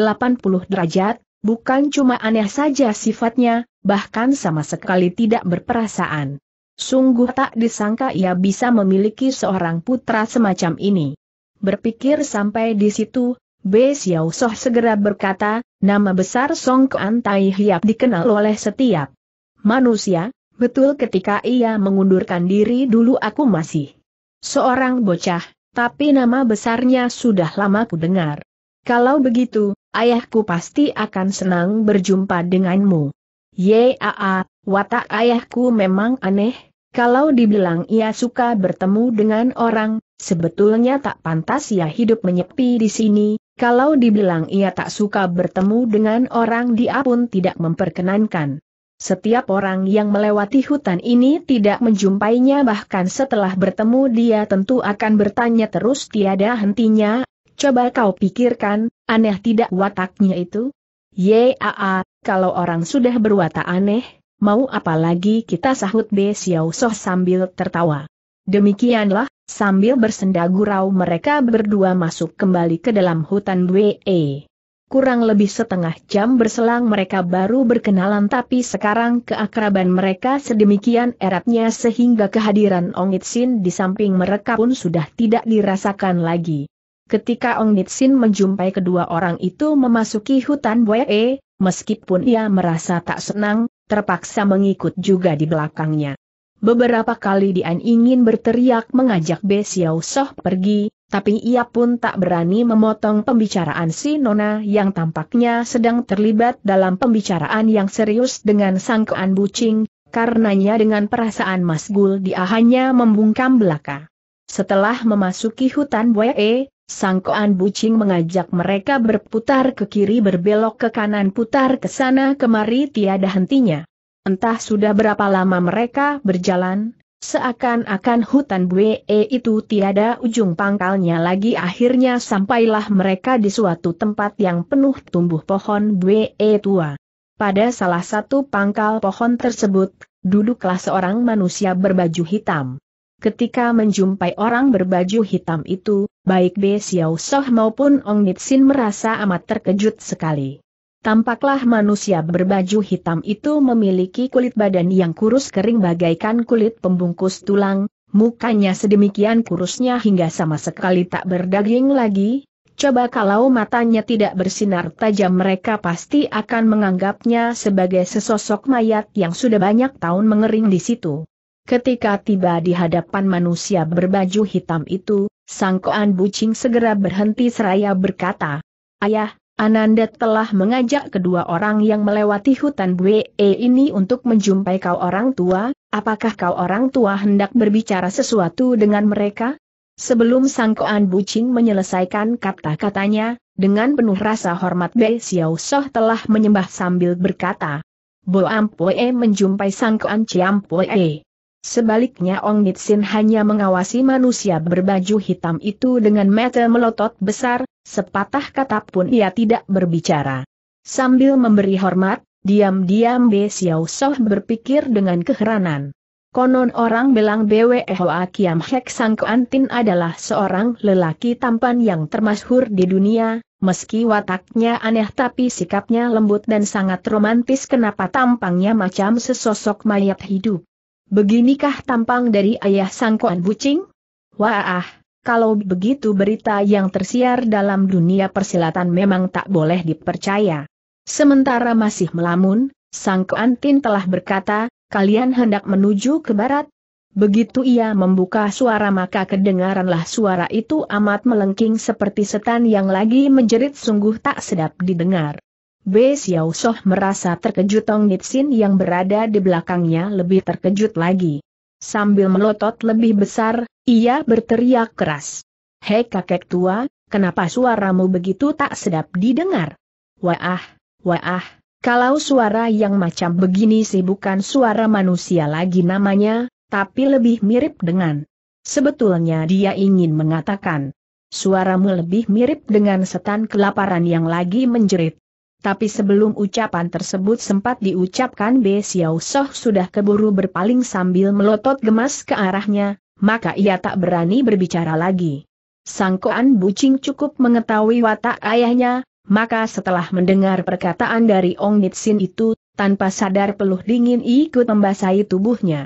derajat, bukan cuma aneh saja sifatnya, bahkan sama sekali tidak berperasaan. Sungguh tak disangka ia bisa memiliki seorang putra semacam ini. Berpikir sampai di situ, B. Xiao Soh segera berkata, nama besar Song Kuan Tai Hiap dikenal oleh setiap manusia, betul ketika ia mengundurkan diri dulu aku masih seorang bocah, tapi nama besarnya sudah lama ku dengar. Kalau begitu, ayahku pasti akan senang berjumpa denganmu. Yaa, watak ayahku memang aneh, kalau dibilang ia suka bertemu dengan orang, sebetulnya tak pantas ia hidup menyepi di sini, kalau dibilang ia tak suka bertemu dengan orang dia pun tidak memperkenankan. Setiap orang yang melewati hutan ini tidak menjumpainya bahkan setelah bertemu dia tentu akan bertanya terus tiada hentinya, coba kau pikirkan, aneh tidak wataknya itu? Yaa, kalau orang sudah berwatak aneh, mau apalagi kita sahut Be Xiao Soh sambil tertawa. Demikianlah, sambil bersenda gurau mereka berdua masuk kembali ke dalam hutan BE. Kurang lebih setengah jam berselang mereka baru berkenalan tapi sekarang keakraban mereka sedemikian eratnya sehingga kehadiran Ong Nitsin di samping mereka pun sudah tidak dirasakan lagi. Ketika Ong Nitsin menjumpai kedua orang itu memasuki hutan Wee, meskipun ia merasa tak senang, terpaksa mengikut juga di belakangnya. Beberapa kali Dian ingin berteriak mengajak Be Xiao Soh pergi, tapi ia pun tak berani memotong pembicaraan si Nona yang tampaknya sedang terlibat dalam pembicaraan yang serius dengan sang sangkaan bucing, karenanya dengan perasaan masgul dia hanya membungkam belaka. Setelah memasuki hutan sang Sangkoan Bucing mengajak mereka berputar ke kiri berbelok ke kanan putar ke sana kemari tiada hentinya. Entah sudah berapa lama mereka berjalan, seakan-akan hutan Bue itu tiada ujung pangkalnya lagi akhirnya sampailah mereka di suatu tempat yang penuh tumbuh pohon Bue tua. Pada salah satu pangkal pohon tersebut, duduklah seorang manusia berbaju hitam. Ketika menjumpai orang berbaju hitam itu, baik Be Xiao Soh maupun Ong Nitsin merasa amat terkejut sekali. Tampaklah manusia berbaju hitam itu memiliki kulit badan yang kurus kering bagaikan kulit pembungkus tulang, mukanya sedemikian kurusnya hingga sama sekali tak berdaging lagi. Coba kalau matanya tidak bersinar tajam mereka pasti akan menganggapnya sebagai sesosok mayat yang sudah banyak tahun mengering di situ. Ketika tiba di hadapan manusia berbaju hitam itu, sangkoan bucing segera berhenti seraya berkata, Ayah, Ananda telah mengajak kedua orang yang melewati hutan Bue ini untuk menjumpai kau orang tua, apakah kau orang tua hendak berbicara sesuatu dengan mereka? Sebelum sangkoan bucing menyelesaikan kata-katanya, dengan penuh rasa hormat Bei Xiao Soh telah menyembah sambil berkata, Bo Ampoe menjumpai sangkoan Ciampoe. Sebaliknya Ong Nitsin hanya mengawasi manusia berbaju hitam itu dengan mata melotot besar, Sepatah kata pun ia tidak berbicara. Sambil memberi hormat, diam-diam Be Xiao Soh berpikir dengan keheranan. Konon orang bilang Bwe Hoa Kiam Hek Sang Antin adalah seorang lelaki tampan yang termasyhur di dunia, meski wataknya aneh tapi sikapnya lembut dan sangat romantis kenapa tampangnya macam sesosok mayat hidup. Beginikah tampang dari ayah Sang Kuan Bucing? Wah, kalau begitu berita yang tersiar dalam dunia persilatan memang tak boleh dipercaya. Sementara masih melamun, Sang Kuantin telah berkata, kalian hendak menuju ke barat? Begitu ia membuka suara maka kedengaranlah suara itu amat melengking seperti setan yang lagi menjerit sungguh tak sedap didengar. B. Xiao Soh merasa terkejut Tong Nitsin yang berada di belakangnya lebih terkejut lagi. Sambil melotot lebih besar, ia berteriak keras. Hei kakek tua, kenapa suaramu begitu tak sedap didengar? Wah, wah, kalau suara yang macam begini sih bukan suara manusia lagi namanya, tapi lebih mirip dengan. Sebetulnya dia ingin mengatakan, suaramu lebih mirip dengan setan kelaparan yang lagi menjerit. Tapi sebelum ucapan tersebut sempat diucapkan Be Xiao Soh sudah keburu berpaling sambil melotot gemas ke arahnya, maka ia tak berani berbicara lagi. Sangkoan Bucing cukup mengetahui watak ayahnya, maka setelah mendengar perkataan dari Ong Nitsin itu, tanpa sadar peluh dingin ikut membasahi tubuhnya.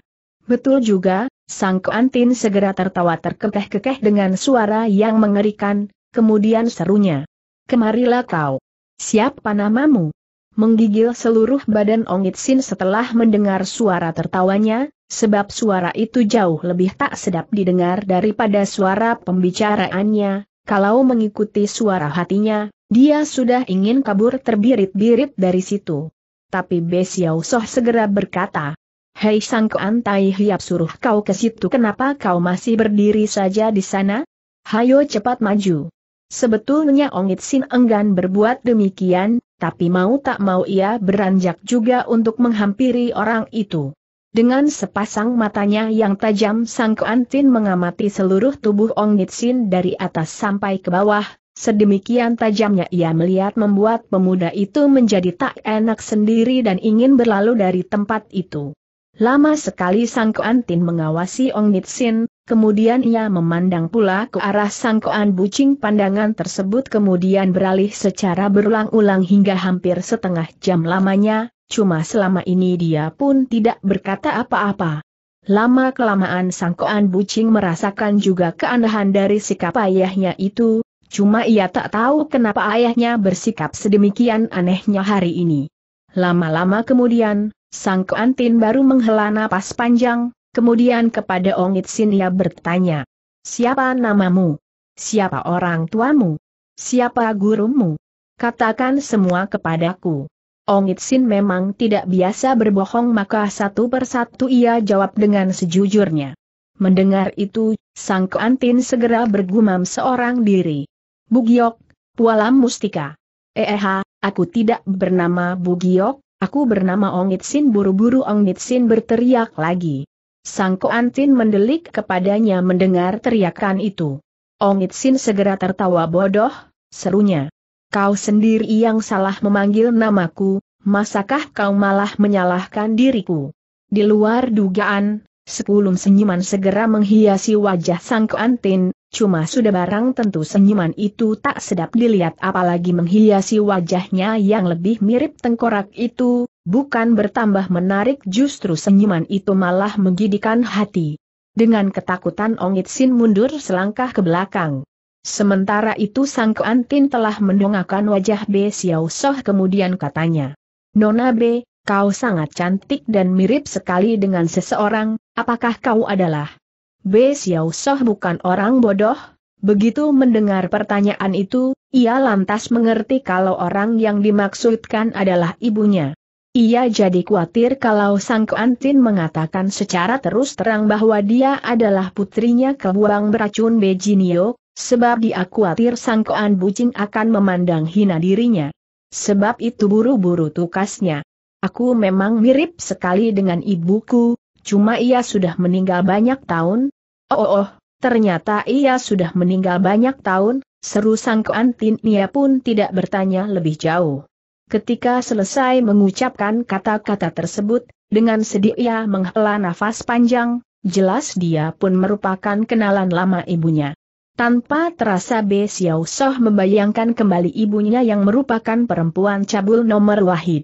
Betul juga, Sang Tin segera tertawa terkekeh-kekeh dengan suara yang mengerikan, kemudian serunya. Kemarilah kau. Siapa namamu? Menggigil seluruh badan Ong Nitsin setelah mendengar suara tertawanya, sebab suara itu jauh lebih tak sedap didengar daripada suara pembicaraannya, kalau mengikuti suara hatinya, dia sudah ingin kabur terbirit-birit dari situ. Tapi Besiau Soh segera berkata, Hei sang Tai hiap suruh kau ke situ kenapa kau masih berdiri saja di sana? Hayo cepat maju. Sebetulnya Ongit Sin enggan berbuat demikian, tapi mau tak mau ia beranjak juga untuk menghampiri orang itu. Dengan sepasang matanya yang tajam Sang Kuantin mengamati seluruh tubuh Ong Nitsin dari atas sampai ke bawah, Sedemikian tajamnya ia melihat membuat pemuda itu menjadi tak enak sendiri dan ingin berlalu dari tempat itu. Lama sekali Sang Kuantin mengawasi Ong Nitsin, kemudian ia memandang pula ke arah Sang Kuan Bucing pandangan tersebut kemudian beralih secara berulang-ulang hingga hampir setengah jam lamanya, cuma selama ini dia pun tidak berkata apa-apa. Lama-kelamaan sang koan bucing merasakan juga keanehan dari sikap ayahnya itu, cuma ia tak tahu kenapa ayahnya bersikap sedemikian anehnya hari ini. Lama-lama kemudian, sang koan tin baru menghela napas panjang, kemudian kepada Ong Itsin ia bertanya, Siapa namamu? Siapa orang tuamu? Siapa gurumu? Katakan semua kepadaku. Ongitsin memang tidak biasa berbohong maka satu persatu ia jawab dengan sejujurnya. Mendengar itu, Sang Keantin segera bergumam seorang diri. Bugiok, Pualam Mustika. Eh, eh aku tidak bernama Bugiok, aku bernama Ongitsin buru-buru Ongitsin berteriak lagi. Sang Keantin mendelik kepadanya mendengar teriakan itu. Ongitsin segera tertawa bodoh, serunya. Kau sendiri yang salah memanggil namaku, masakah kau malah menyalahkan diriku? Di luar dugaan, sepuluh senyuman segera menghiasi wajah sang keantin, cuma sudah barang tentu senyuman itu tak sedap dilihat apalagi menghiasi wajahnya yang lebih mirip tengkorak itu, bukan bertambah menarik justru senyuman itu malah menggidikan hati. Dengan ketakutan Ongit Sin mundur selangkah ke belakang. Sementara itu Sang Kuantin telah mendongakkan wajah B. Xiao Soh kemudian katanya. Nona B, kau sangat cantik dan mirip sekali dengan seseorang, apakah kau adalah? B. Xiao Soh bukan orang bodoh? Begitu mendengar pertanyaan itu, ia lantas mengerti kalau orang yang dimaksudkan adalah ibunya. Ia jadi khawatir kalau Sang Kuantin mengatakan secara terus terang bahwa dia adalah putrinya kebuang beracun Bejinio, Sebab dia khawatir sangkoan bucing akan memandang hina dirinya. Sebab itu buru-buru tukasnya. Aku memang mirip sekali dengan ibuku, cuma ia sudah meninggal banyak tahun. Oh, oh, oh ternyata ia sudah meninggal banyak tahun, seru sangkoan Tinia pun tidak bertanya lebih jauh. Ketika selesai mengucapkan kata-kata tersebut, dengan sedih ia menghela nafas panjang, jelas dia pun merupakan kenalan lama ibunya. Tanpa terasa Be Xiao Soh membayangkan kembali ibunya yang merupakan perempuan cabul nomor wahid.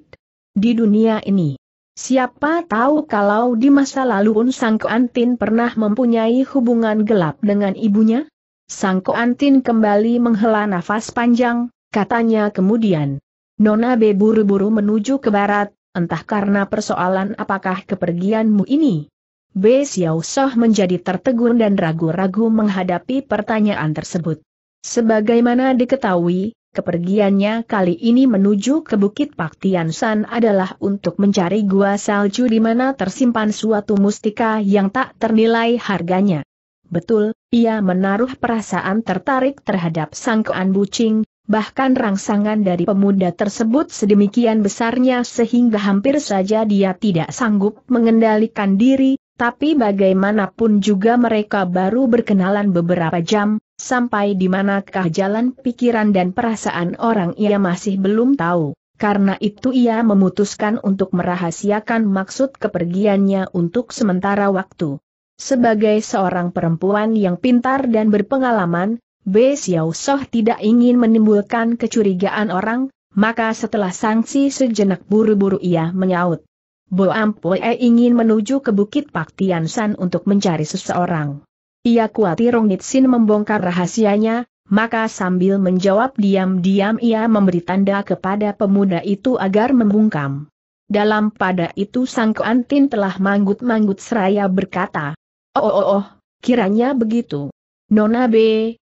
Di dunia ini, siapa tahu kalau di masa lalu Un Sang Antin pernah mempunyai hubungan gelap dengan ibunya? Sang Antin kembali menghela nafas panjang, katanya kemudian. Nona Be buru-buru menuju ke barat, entah karena persoalan apakah kepergianmu ini. B. Xiao Soh menjadi tertegun dan ragu-ragu menghadapi pertanyaan tersebut. Sebagaimana diketahui, kepergiannya kali ini menuju ke Bukit Tian San adalah untuk mencari gua salju di mana tersimpan suatu mustika yang tak ternilai harganya. Betul, ia menaruh perasaan tertarik terhadap sangkaan bucing, bahkan rangsangan dari pemuda tersebut sedemikian besarnya sehingga hampir saja dia tidak sanggup mengendalikan diri, tapi bagaimanapun juga mereka baru berkenalan beberapa jam, sampai di manakah jalan pikiran dan perasaan orang ia masih belum tahu. Karena itu ia memutuskan untuk merahasiakan maksud kepergiannya untuk sementara waktu. Sebagai seorang perempuan yang pintar dan berpengalaman, B. Xiao Soh tidak ingin menimbulkan kecurigaan orang, maka setelah sanksi sejenak buru-buru ia menyaut. Bo Ampoe ingin menuju ke Bukit Pak Tian San untuk mencari seseorang. Ia khawatir Rong Nitsin membongkar rahasianya, maka sambil menjawab diam-diam ia memberi tanda kepada pemuda itu agar membungkam. Dalam pada itu Sang Kuantin telah manggut-manggut seraya berkata, Oh oh oh, kiranya begitu. Nona B,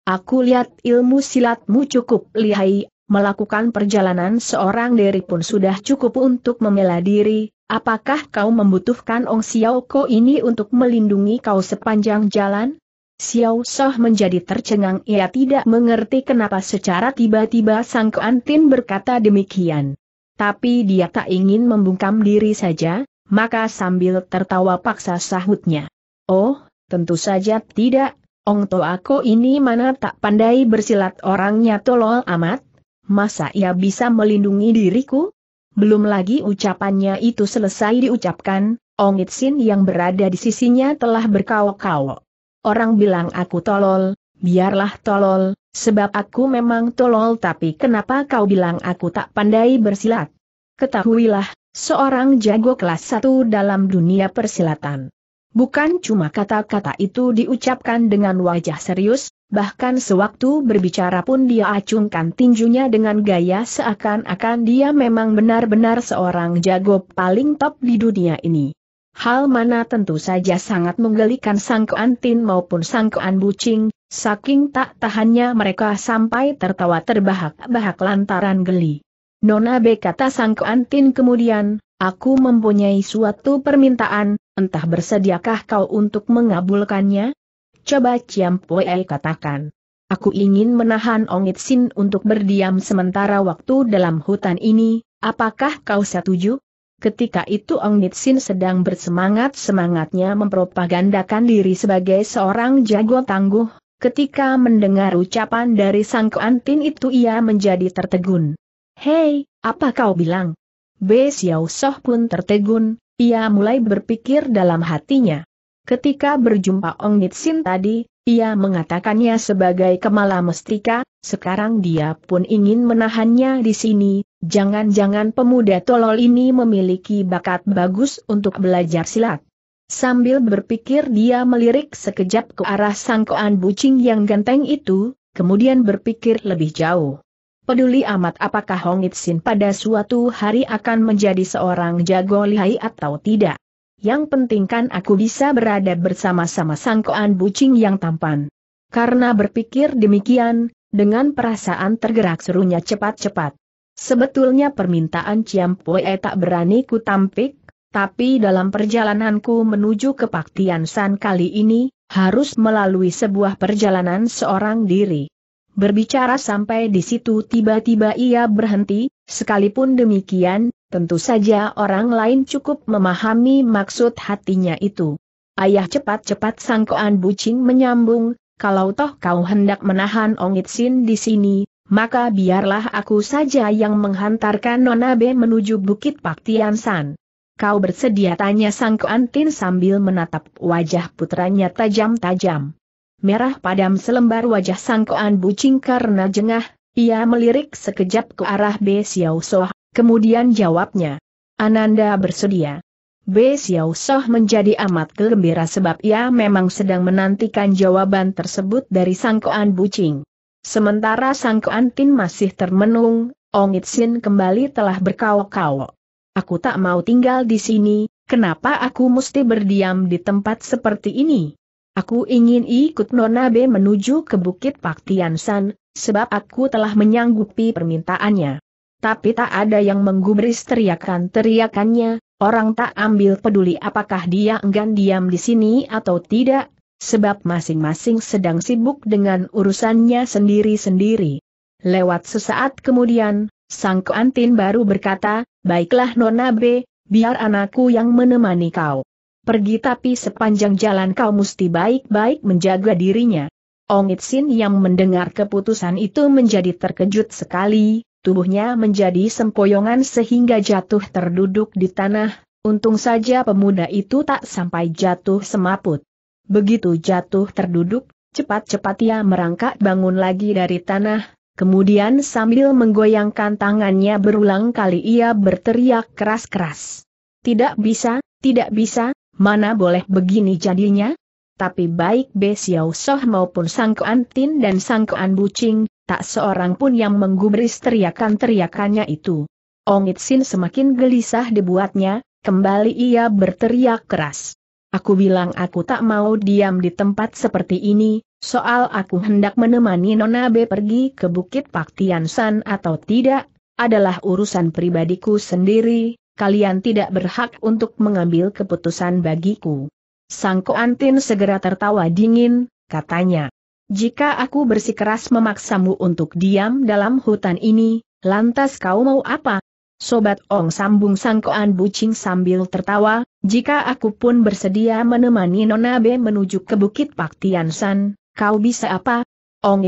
aku lihat ilmu silatmu cukup lihai, melakukan perjalanan seorang diri pun sudah cukup untuk membela diri, Apakah kau membutuhkan Ong Xiao Ko ini untuk melindungi kau sepanjang jalan? Xiao Soh menjadi tercengang ia tidak mengerti kenapa secara tiba-tiba Sang Kuantin berkata demikian. Tapi dia tak ingin membungkam diri saja, maka sambil tertawa paksa sahutnya. Oh, tentu saja tidak, Ong Toako ini mana tak pandai bersilat orangnya tolol amat? Masa ia bisa melindungi diriku? Belum lagi ucapannya itu selesai diucapkan, Ong Itsin yang berada di sisinya telah berkaok-kaok. Orang bilang aku tolol, biarlah tolol, sebab aku memang tolol tapi kenapa kau bilang aku tak pandai bersilat? Ketahuilah, seorang jago kelas satu dalam dunia persilatan. Bukan cuma kata-kata itu diucapkan dengan wajah serius, bahkan sewaktu berbicara pun dia acungkan tinjunya dengan gaya seakan-akan dia memang benar-benar seorang jago paling top di dunia ini. Hal mana tentu saja sangat menggelikan sang keantin maupun sang kean bucing, saking tak tahannya mereka sampai tertawa terbahak-bahak lantaran geli. Nona B kata sang keantin kemudian, aku mempunyai suatu permintaan, Entah bersediakah kau untuk mengabulkannya? Coba Ciam Pue katakan. Aku ingin menahan Ongit Sin untuk berdiam sementara waktu dalam hutan ini, apakah kau setuju? Ketika itu Ong Nitsin sedang bersemangat-semangatnya mempropagandakan diri sebagai seorang jago tangguh, ketika mendengar ucapan dari Sang Kuantin itu ia menjadi tertegun. Hei, apa kau bilang? Be Xiao Soh pun tertegun, ia mulai berpikir dalam hatinya. Ketika berjumpa Ong Nitsin tadi, ia mengatakannya sebagai kemala mestika, sekarang dia pun ingin menahannya di sini, jangan-jangan pemuda tolol ini memiliki bakat bagus untuk belajar silat. Sambil berpikir dia melirik sekejap ke arah sangkoan bucing yang ganteng itu, kemudian berpikir lebih jauh. Peduli amat apakah Hong Itsin pada suatu hari akan menjadi seorang jago lihai atau tidak. Yang penting kan aku bisa berada bersama-sama sangkoan bucing yang tampan. Karena berpikir demikian, dengan perasaan tergerak serunya cepat-cepat. Sebetulnya permintaan Ciam Pue tak berani ku tampik, tapi dalam perjalananku menuju ke Paktian San kali ini, harus melalui sebuah perjalanan seorang diri. Berbicara sampai di situ tiba-tiba ia berhenti, sekalipun demikian, tentu saja orang lain cukup memahami maksud hatinya itu. Ayah cepat-cepat sangkoan bucing menyambung, kalau toh kau hendak menahan Ongit Sin di sini, maka biarlah aku saja yang menghantarkan Nona B menuju Bukit Tian San. Kau bersedia tanya sangkoan Tin sambil menatap wajah putranya tajam-tajam merah padam selembar wajah sangkoan bucing karena jengah, ia melirik sekejap ke arah B. Xiao Soh, kemudian jawabnya. Ananda bersedia. B. Xiao Soh menjadi amat gembira sebab ia memang sedang menantikan jawaban tersebut dari sangkoan bucing. Sementara sangkoan tin masih termenung, Ong Itsin kembali telah berkawok-kawok. Aku tak mau tinggal di sini, kenapa aku mesti berdiam di tempat seperti ini? Aku ingin ikut Nona B menuju ke Bukit Pak San, sebab aku telah menyanggupi permintaannya. Tapi tak ada yang menggubris teriakan-teriakannya, orang tak ambil peduli apakah dia enggan diam di sini atau tidak, sebab masing-masing sedang sibuk dengan urusannya sendiri-sendiri. Lewat sesaat kemudian, sang keantin baru berkata, Baiklah Nona B, biar anakku yang menemani kau pergi tapi sepanjang jalan kau mesti baik-baik menjaga dirinya. Ong Itsin yang mendengar keputusan itu menjadi terkejut sekali, tubuhnya menjadi sempoyongan sehingga jatuh terduduk di tanah, untung saja pemuda itu tak sampai jatuh semaput. Begitu jatuh terduduk, cepat-cepat ia merangkak bangun lagi dari tanah, Kemudian sambil menggoyangkan tangannya berulang kali ia berteriak keras-keras. Tidak bisa, tidak bisa, mana boleh begini jadinya? Tapi baik Be Xiao Soh maupun Sangkoan Tin dan Sangkoan Bucing, tak seorang pun yang menggubris teriakan-teriakannya itu. Ongit Sin semakin gelisah dibuatnya, kembali ia berteriak keras. Aku bilang aku tak mau diam di tempat seperti ini, soal aku hendak menemani Nona Be pergi ke Bukit Paktian San atau tidak, adalah urusan pribadiku sendiri, kalian tidak berhak untuk mengambil keputusan bagiku. Sangko Antin segera tertawa dingin, katanya. Jika aku bersikeras memaksamu untuk diam dalam hutan ini, lantas kau mau apa? Sobat Ong sambung sangkoan bucing sambil tertawa, jika aku pun bersedia menemani Nona B menuju ke Bukit Pak Paktiansan, kau bisa apa?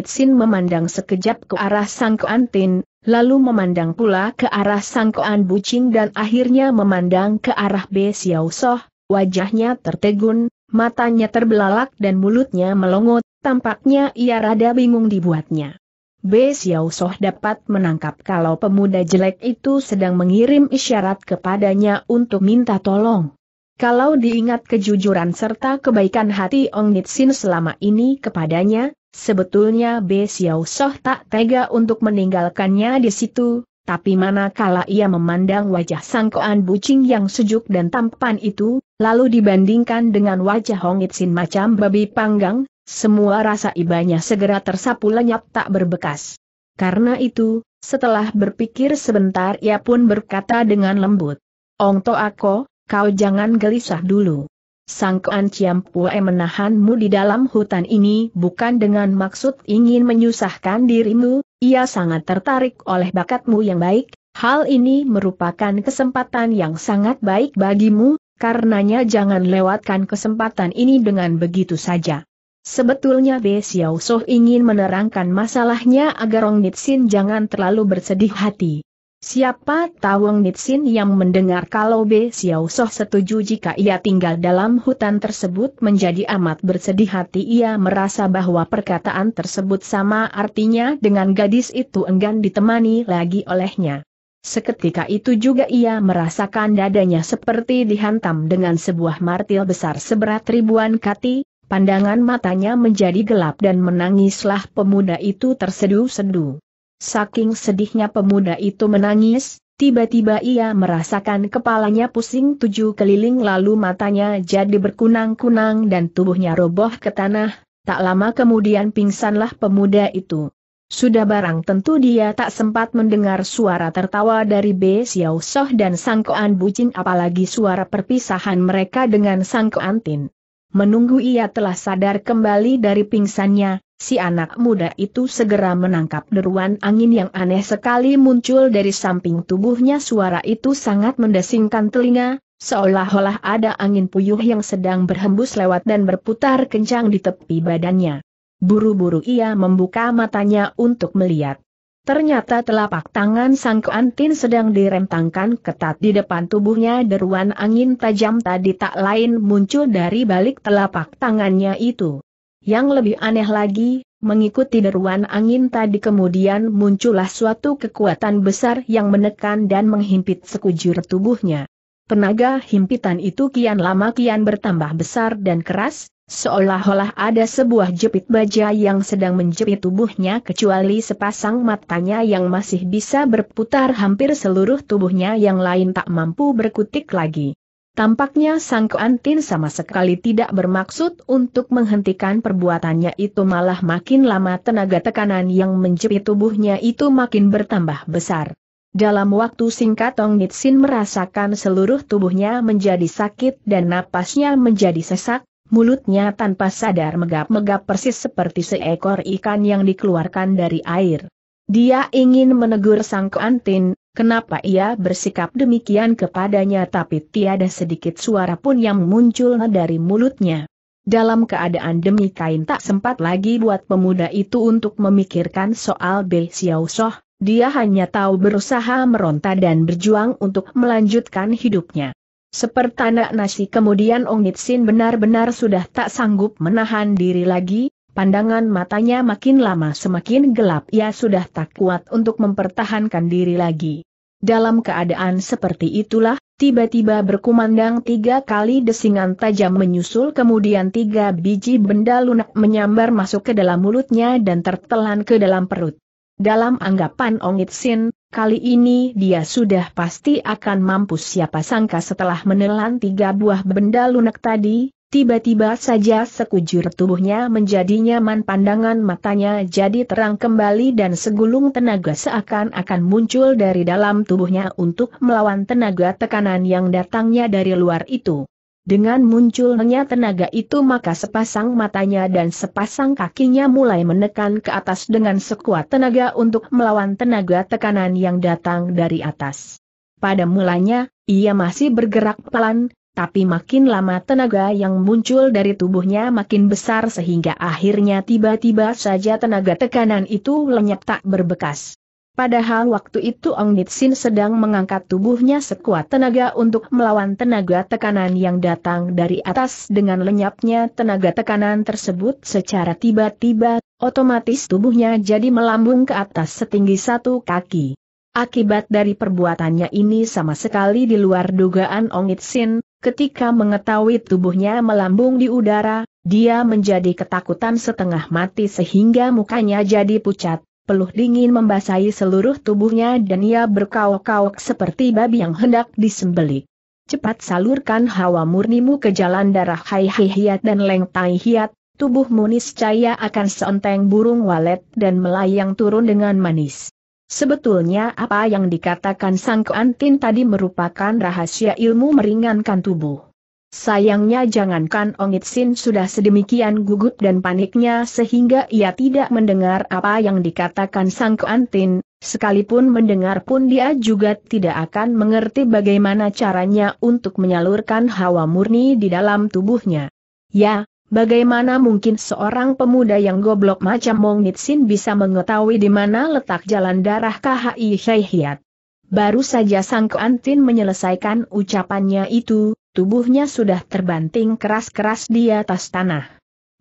Sin memandang sekejap ke arah Sang Tin, lalu memandang pula ke arah Sang Koan Bucing dan akhirnya memandang ke arah B Xiao Soh, wajahnya tertegun, matanya terbelalak dan mulutnya melongot, tampaknya ia rada bingung dibuatnya. B Xiao Soh dapat menangkap kalau pemuda jelek itu sedang mengirim isyarat kepadanya untuk minta tolong. Kalau diingat kejujuran serta kebaikan hati Ong Nitsin selama ini kepadanya, Sebetulnya B Xiao Soh tak tega untuk meninggalkannya di situ, tapi manakala ia memandang wajah sangkoan bucing yang sejuk dan tampan itu, lalu dibandingkan dengan wajah Hong Itsin macam babi panggang, semua rasa ibanya segera tersapu lenyap tak berbekas. Karena itu, setelah berpikir sebentar ia pun berkata dengan lembut, Ong To Ako, kau jangan gelisah dulu. Sang Kuan Chiam Pue menahanmu di dalam hutan ini bukan dengan maksud ingin menyusahkan dirimu, ia sangat tertarik oleh bakatmu yang baik, hal ini merupakan kesempatan yang sangat baik bagimu, karenanya jangan lewatkan kesempatan ini dengan begitu saja. Sebetulnya Be Xiao Soh ingin menerangkan masalahnya agar Rong Nitsin jangan terlalu bersedih hati. Siapa tahu Nitsin yang mendengar kalau B. Xiao Soh setuju jika ia tinggal dalam hutan tersebut menjadi amat bersedih hati ia merasa bahwa perkataan tersebut sama artinya dengan gadis itu enggan ditemani lagi olehnya. Seketika itu juga ia merasakan dadanya seperti dihantam dengan sebuah martil besar seberat ribuan kati, pandangan matanya menjadi gelap dan menangislah pemuda itu terseduh-seduh. Saking sedihnya pemuda itu menangis, tiba-tiba ia merasakan kepalanya pusing tujuh keliling lalu matanya jadi berkunang-kunang dan tubuhnya roboh ke tanah, tak lama kemudian pingsanlah pemuda itu. Sudah barang tentu dia tak sempat mendengar suara tertawa dari B. Xiao Soh dan Sangkoan Jin, apalagi suara perpisahan mereka dengan Sangkoan Tin. Menunggu ia telah sadar kembali dari pingsannya, Si anak muda itu segera menangkap deruan angin yang aneh sekali muncul dari samping tubuhnya suara itu sangat mendesingkan telinga, seolah-olah ada angin puyuh yang sedang berhembus lewat dan berputar kencang di tepi badannya. Buru-buru ia membuka matanya untuk melihat. Ternyata telapak tangan sang keantin sedang direntangkan ketat di depan tubuhnya deruan angin tajam tadi tak lain muncul dari balik telapak tangannya itu. Yang lebih aneh lagi, mengikuti deruan angin tadi kemudian muncullah suatu kekuatan besar yang menekan dan menghimpit sekujur tubuhnya. Penaga himpitan itu kian lama kian bertambah besar dan keras, seolah-olah ada sebuah jepit baja yang sedang menjepit tubuhnya kecuali sepasang matanya yang masih bisa berputar hampir seluruh tubuhnya yang lain tak mampu berkutik lagi. Tampaknya Sang kuantin sama sekali tidak bermaksud untuk menghentikan perbuatannya itu malah makin lama tenaga tekanan yang menjepit tubuhnya itu makin bertambah besar. Dalam waktu singkat Tong Nitsin merasakan seluruh tubuhnya menjadi sakit dan napasnya menjadi sesak, mulutnya tanpa sadar megap-megap persis seperti seekor ikan yang dikeluarkan dari air. Dia ingin menegur Sang kuantin. Kenapa ia bersikap demikian kepadanya tapi tiada sedikit suara pun yang muncul dari mulutnya. Dalam keadaan demi kain tak sempat lagi buat pemuda itu untuk memikirkan soal Bei Xiao Soh, dia hanya tahu berusaha meronta dan berjuang untuk melanjutkan hidupnya. Sepertanak nasi kemudian Ong Nitsin benar-benar sudah tak sanggup menahan diri lagi, Pandangan matanya makin lama semakin gelap ia sudah tak kuat untuk mempertahankan diri lagi. Dalam keadaan seperti itulah, tiba-tiba berkumandang tiga kali desingan tajam menyusul kemudian tiga biji benda lunak menyambar masuk ke dalam mulutnya dan tertelan ke dalam perut. Dalam anggapan Ongit Sin, kali ini dia sudah pasti akan mampu. siapa sangka setelah menelan tiga buah benda lunak tadi, Tiba-tiba saja sekujur tubuhnya menjadi nyaman pandangan matanya jadi terang kembali dan segulung tenaga seakan-akan muncul dari dalam tubuhnya untuk melawan tenaga tekanan yang datangnya dari luar itu. Dengan munculnya tenaga itu maka sepasang matanya dan sepasang kakinya mulai menekan ke atas dengan sekuat tenaga untuk melawan tenaga tekanan yang datang dari atas. Pada mulanya, ia masih bergerak pelan, tapi makin lama tenaga yang muncul dari tubuhnya makin besar sehingga akhirnya tiba-tiba saja tenaga tekanan itu lenyap tak berbekas. Padahal waktu itu Ong Nitsin sedang mengangkat tubuhnya sekuat tenaga untuk melawan tenaga tekanan yang datang dari atas dengan lenyapnya tenaga tekanan tersebut secara tiba-tiba, otomatis tubuhnya jadi melambung ke atas setinggi satu kaki. Akibat dari perbuatannya ini sama sekali di luar dugaan Ong Nitsin, Ketika mengetahui tubuhnya melambung di udara, dia menjadi ketakutan setengah mati sehingga mukanya jadi pucat, peluh dingin membasahi seluruh tubuhnya dan ia berkauk-kauk seperti babi yang hendak disembelih. Cepat salurkan hawa murnimu ke jalan darah Hai Hiat dan Leng Tai Hiat, Munis niscaya akan seenteng burung walet dan melayang turun dengan manis. Sebetulnya apa yang dikatakan Sang Kuantin tadi merupakan rahasia ilmu meringankan tubuh. Sayangnya jangankan Ongit Sin sudah sedemikian gugup dan paniknya sehingga ia tidak mendengar apa yang dikatakan Sang Kuantin, sekalipun mendengar pun dia juga tidak akan mengerti bagaimana caranya untuk menyalurkan hawa murni di dalam tubuhnya. Ya, Bagaimana mungkin seorang pemuda yang goblok macam Mong Nitsin bisa mengetahui di mana letak jalan darah KHI Syaihiat? Baru saja Sang Kuantin menyelesaikan ucapannya itu, tubuhnya sudah terbanting keras-keras di atas tanah.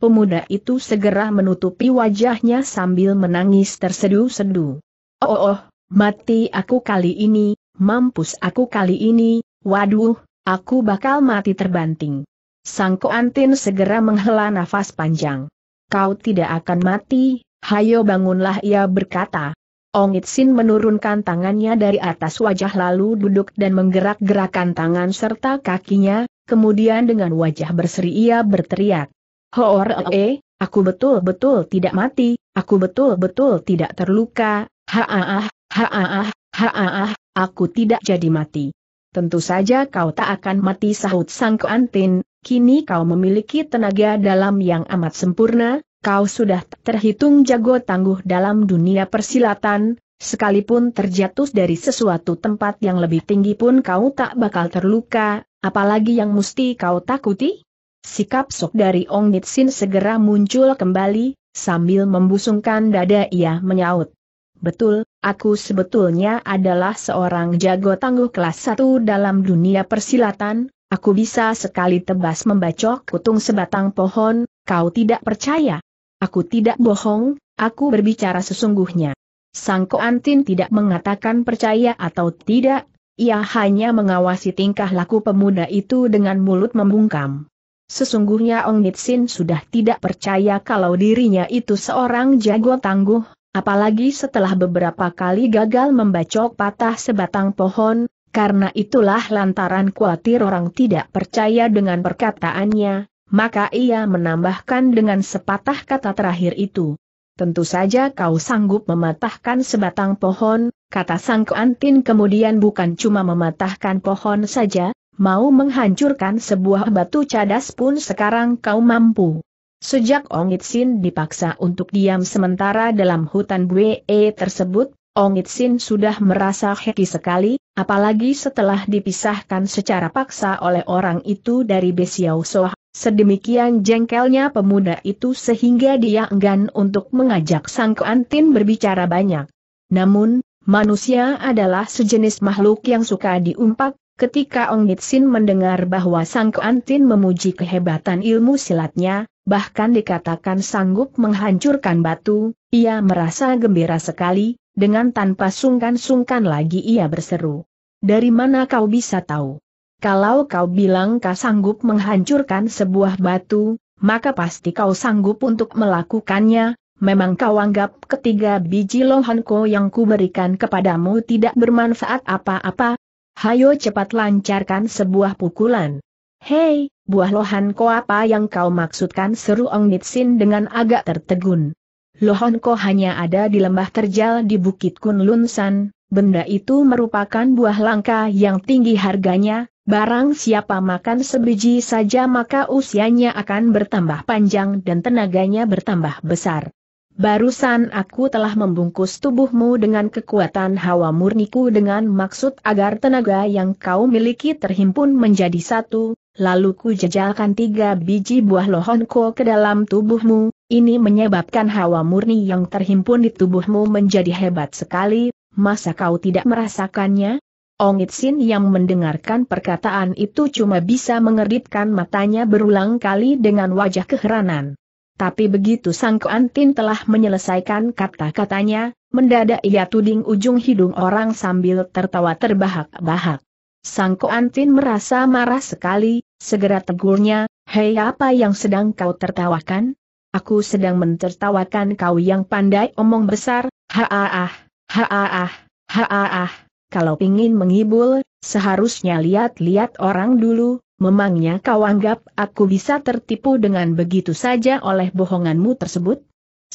Pemuda itu segera menutupi wajahnya sambil menangis terseduh sedu oh, oh, oh, mati aku kali ini, mampus aku kali ini, waduh, aku bakal mati terbanting. Sang Koantin segera menghela nafas panjang. Kau tidak akan mati, hayo bangunlah ia berkata. Ong Itsin menurunkan tangannya dari atas wajah lalu duduk dan menggerak-gerakan tangan serta kakinya, kemudian dengan wajah berseri ia berteriak. Hoor ee, eh, aku betul-betul tidak mati, aku betul-betul tidak terluka, haaah, haaah, haaah, aku tidak jadi mati tentu saja kau tak akan mati sahut sang keantin, kini kau memiliki tenaga dalam yang amat sempurna, kau sudah terhitung jago tangguh dalam dunia persilatan, sekalipun terjatuh dari sesuatu tempat yang lebih tinggi pun kau tak bakal terluka, apalagi yang mesti kau takuti? Sikap sok dari Ong Nitsin segera muncul kembali, sambil membusungkan dada ia menyaut. Betul, Aku sebetulnya adalah seorang jago tangguh kelas 1 dalam dunia persilatan, aku bisa sekali tebas membacok kutung sebatang pohon, kau tidak percaya. Aku tidak bohong, aku berbicara sesungguhnya. Sang Koantin tidak mengatakan percaya atau tidak, ia hanya mengawasi tingkah laku pemuda itu dengan mulut membungkam. Sesungguhnya Ong Nitsin sudah tidak percaya kalau dirinya itu seorang jago tangguh, Apalagi setelah beberapa kali gagal membacok patah sebatang pohon, karena itulah lantaran khawatir orang tidak percaya dengan perkataannya, maka ia menambahkan dengan sepatah kata terakhir itu. Tentu saja kau sanggup mematahkan sebatang pohon, kata sang keantin kemudian bukan cuma mematahkan pohon saja, mau menghancurkan sebuah batu cadas pun sekarang kau mampu. Sejak Ong Itsin dipaksa untuk diam sementara dalam hutan Bue e tersebut, Ong Itsin sudah merasa heki sekali, apalagi setelah dipisahkan secara paksa oleh orang itu dari Besiau Soh. Sedemikian jengkelnya pemuda itu sehingga dia enggan untuk mengajak sang Kuantin berbicara banyak. Namun, manusia adalah sejenis makhluk yang suka diumpak, Ketika Ong Nitsin mendengar bahwa Sang Kuantin memuji kehebatan ilmu silatnya, bahkan dikatakan sanggup menghancurkan batu, ia merasa gembira sekali, dengan tanpa sungkan-sungkan lagi ia berseru. Dari mana kau bisa tahu? Kalau kau bilang kau sanggup menghancurkan sebuah batu, maka pasti kau sanggup untuk melakukannya, memang kau anggap ketiga biji lohanko yang kuberikan kepadamu tidak bermanfaat apa-apa, hayo cepat lancarkan sebuah pukulan. Hei, Buah lohan ko apa yang kau maksudkan seru Ong Nitsin dengan agak tertegun. Lohan ko hanya ada di lembah terjal di Bukit Kunlun San, benda itu merupakan buah langka yang tinggi harganya, barang siapa makan sebiji saja maka usianya akan bertambah panjang dan tenaganya bertambah besar. Barusan aku telah membungkus tubuhmu dengan kekuatan hawa murniku dengan maksud agar tenaga yang kau miliki terhimpun menjadi satu, lalu ku jejalkan tiga biji buah lohonko ke dalam tubuhmu, ini menyebabkan hawa murni yang terhimpun di tubuhmu menjadi hebat sekali, masa kau tidak merasakannya? Ongit Sin yang mendengarkan perkataan itu cuma bisa mengeritkan matanya berulang kali dengan wajah keheranan. Tapi begitu Sang Kuantin telah menyelesaikan kata-katanya, mendadak ia tuding ujung hidung orang sambil tertawa terbahak-bahak. Sang Kuantin merasa marah sekali, Segera tegurnya, hei apa yang sedang kau tertawakan? Aku sedang mentertawakan kau yang pandai omong besar, haaah, haaah, haaah. Kalau ingin mengibul, seharusnya lihat-lihat orang dulu, memangnya kau anggap aku bisa tertipu dengan begitu saja oleh bohonganmu tersebut?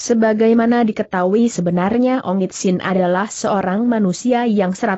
Sebagaimana diketahui sebenarnya Ongit Sin adalah seorang manusia yang 100%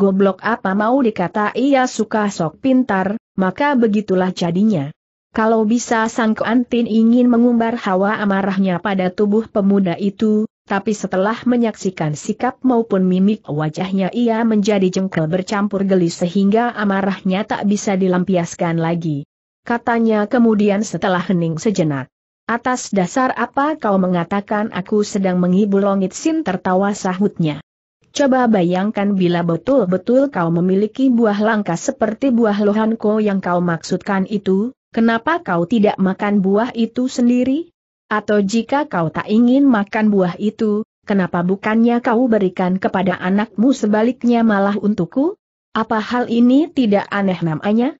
goblok apa mau dikata ia suka sok pintar, maka begitulah jadinya. Kalau bisa Sang Kuantin ingin mengumbar hawa amarahnya pada tubuh pemuda itu, tapi setelah menyaksikan sikap maupun mimik wajahnya ia menjadi jengkel bercampur geli sehingga amarahnya tak bisa dilampiaskan lagi. Katanya kemudian setelah hening sejenak. Atas dasar apa kau mengatakan aku sedang menghibur Longit Sin tertawa sahutnya. Coba bayangkan bila betul-betul kau memiliki buah langka seperti buah lohanko yang kau maksudkan itu, kenapa kau tidak makan buah itu sendiri? Atau jika kau tak ingin makan buah itu, kenapa bukannya kau berikan kepada anakmu sebaliknya malah untukku? Apa hal ini tidak aneh namanya?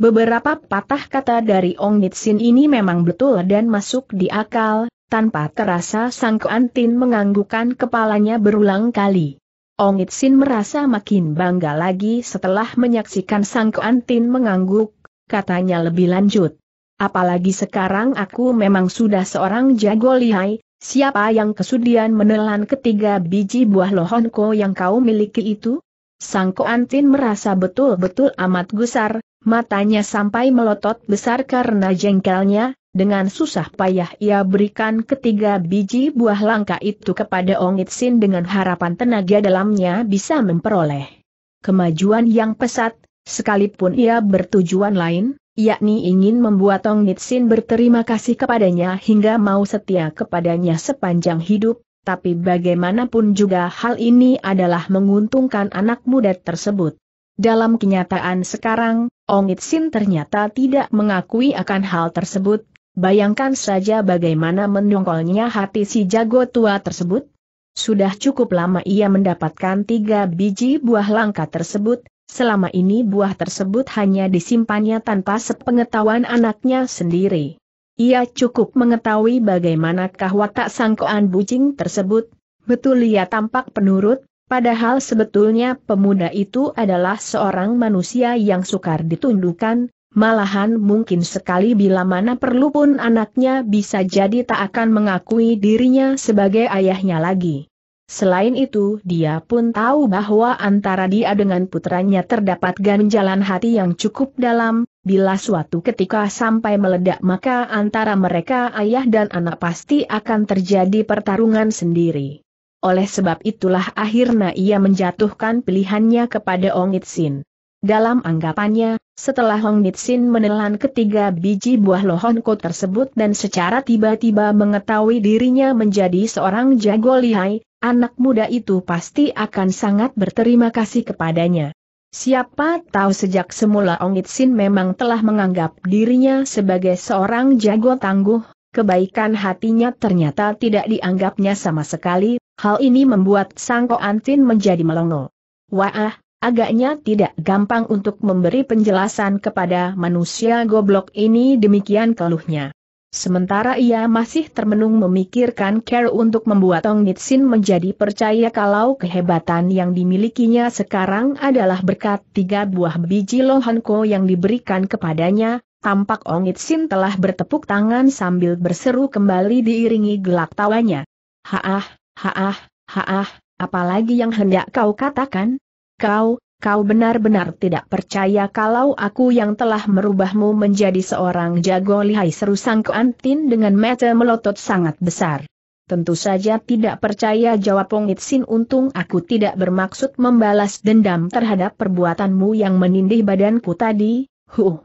Beberapa patah kata dari Ong Nitsin ini memang betul dan masuk di akal, tanpa terasa Sang Kuantin menganggukkan kepalanya berulang kali. Ong Nitsin merasa makin bangga lagi setelah menyaksikan Sang Kuantin mengangguk, katanya lebih lanjut. Apalagi sekarang aku memang sudah seorang jago lihai, siapa yang kesudian menelan ketiga biji buah lohonko yang kau miliki itu? Sang Koantin merasa betul-betul amat gusar, Matanya sampai melotot besar karena jengkelnya, dengan susah payah ia berikan ketiga biji buah langka itu kepada Ong Itsin dengan harapan tenaga dalamnya bisa memperoleh kemajuan yang pesat, sekalipun ia bertujuan lain, yakni ingin membuat Ong Itsin berterima kasih kepadanya hingga mau setia kepadanya sepanjang hidup, tapi bagaimanapun juga hal ini adalah menguntungkan anak muda tersebut. Dalam kenyataan sekarang, Ong Itsin ternyata tidak mengakui akan hal tersebut, bayangkan saja bagaimana mendongkolnya hati si jago tua tersebut. Sudah cukup lama ia mendapatkan tiga biji buah langka tersebut, selama ini buah tersebut hanya disimpannya tanpa sepengetahuan anaknya sendiri. Ia cukup mengetahui bagaimanakah watak sangkoan bucing tersebut, betul ia tampak penurut, Padahal sebetulnya pemuda itu adalah seorang manusia yang sukar ditundukkan, malahan mungkin sekali bila mana perlu pun anaknya bisa jadi tak akan mengakui dirinya sebagai ayahnya lagi. Selain itu dia pun tahu bahwa antara dia dengan putranya terdapat ganjalan hati yang cukup dalam, bila suatu ketika sampai meledak maka antara mereka ayah dan anak pasti akan terjadi pertarungan sendiri oleh sebab itulah akhirnya ia menjatuhkan pilihannya kepada Ong Nitsin. Dalam anggapannya, setelah Ong Nitsin menelan ketiga biji buah lohonko tersebut dan secara tiba-tiba mengetahui dirinya menjadi seorang jago lihai, anak muda itu pasti akan sangat berterima kasih kepadanya. Siapa tahu sejak semula Ong Nitsin memang telah menganggap dirinya sebagai seorang jago tangguh, kebaikan hatinya ternyata tidak dianggapnya sama sekali, Hal ini membuat Sang Antin menjadi melongo. Wah, agaknya tidak gampang untuk memberi penjelasan kepada manusia goblok ini demikian keluhnya. Sementara ia masih termenung memikirkan care untuk membuat Tong Nitsin menjadi percaya kalau kehebatan yang dimilikinya sekarang adalah berkat tiga buah biji lohanko yang diberikan kepadanya, tampak Ong Nitsin telah bertepuk tangan sambil berseru kembali diiringi gelak tawanya. Haah, Haah, haah, apalagi yang hendak kau katakan? Kau, kau benar-benar tidak percaya kalau aku yang telah merubahmu menjadi seorang jago lihai seru sang Kuantin dengan mata melotot sangat besar. Tentu saja tidak percaya jawab Wong Itsin untung aku tidak bermaksud membalas dendam terhadap perbuatanmu yang menindih badanku tadi, huh.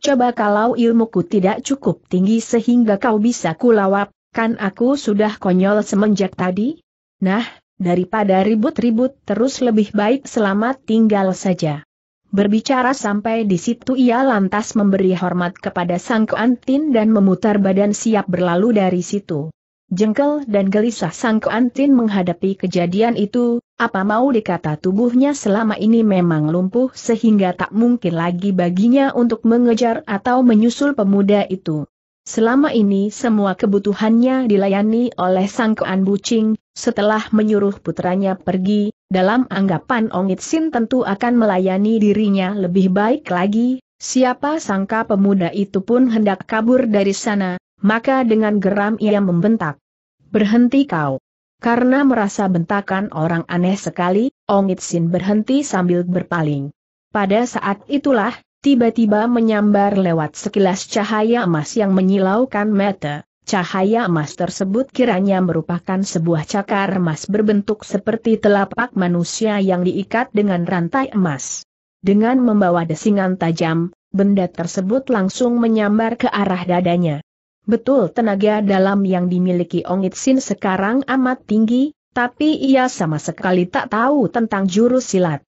Coba kalau ilmuku tidak cukup tinggi sehingga kau bisa kulawap, Kan aku sudah konyol semenjak tadi? Nah, daripada ribut-ribut terus lebih baik selamat tinggal saja. Berbicara sampai di situ ia lantas memberi hormat kepada Sang Kuantin dan memutar badan siap berlalu dari situ. Jengkel dan gelisah Sang Kuantin menghadapi kejadian itu, apa mau dikata tubuhnya selama ini memang lumpuh sehingga tak mungkin lagi baginya untuk mengejar atau menyusul pemuda itu. Selama ini semua kebutuhannya dilayani oleh Sang Kuan Bucing, setelah menyuruh putranya pergi, dalam anggapan Ongit Sin tentu akan melayani dirinya lebih baik lagi, siapa sangka pemuda itu pun hendak kabur dari sana, maka dengan geram ia membentak. Berhenti kau. Karena merasa bentakan orang aneh sekali, Ongit Sin berhenti sambil berpaling. Pada saat itulah, tiba-tiba menyambar lewat sekilas cahaya emas yang menyilaukan mata. Cahaya emas tersebut kiranya merupakan sebuah cakar emas berbentuk seperti telapak manusia yang diikat dengan rantai emas. Dengan membawa desingan tajam, benda tersebut langsung menyambar ke arah dadanya. Betul tenaga dalam yang dimiliki Ongit Sin sekarang amat tinggi, tapi ia sama sekali tak tahu tentang jurus silat.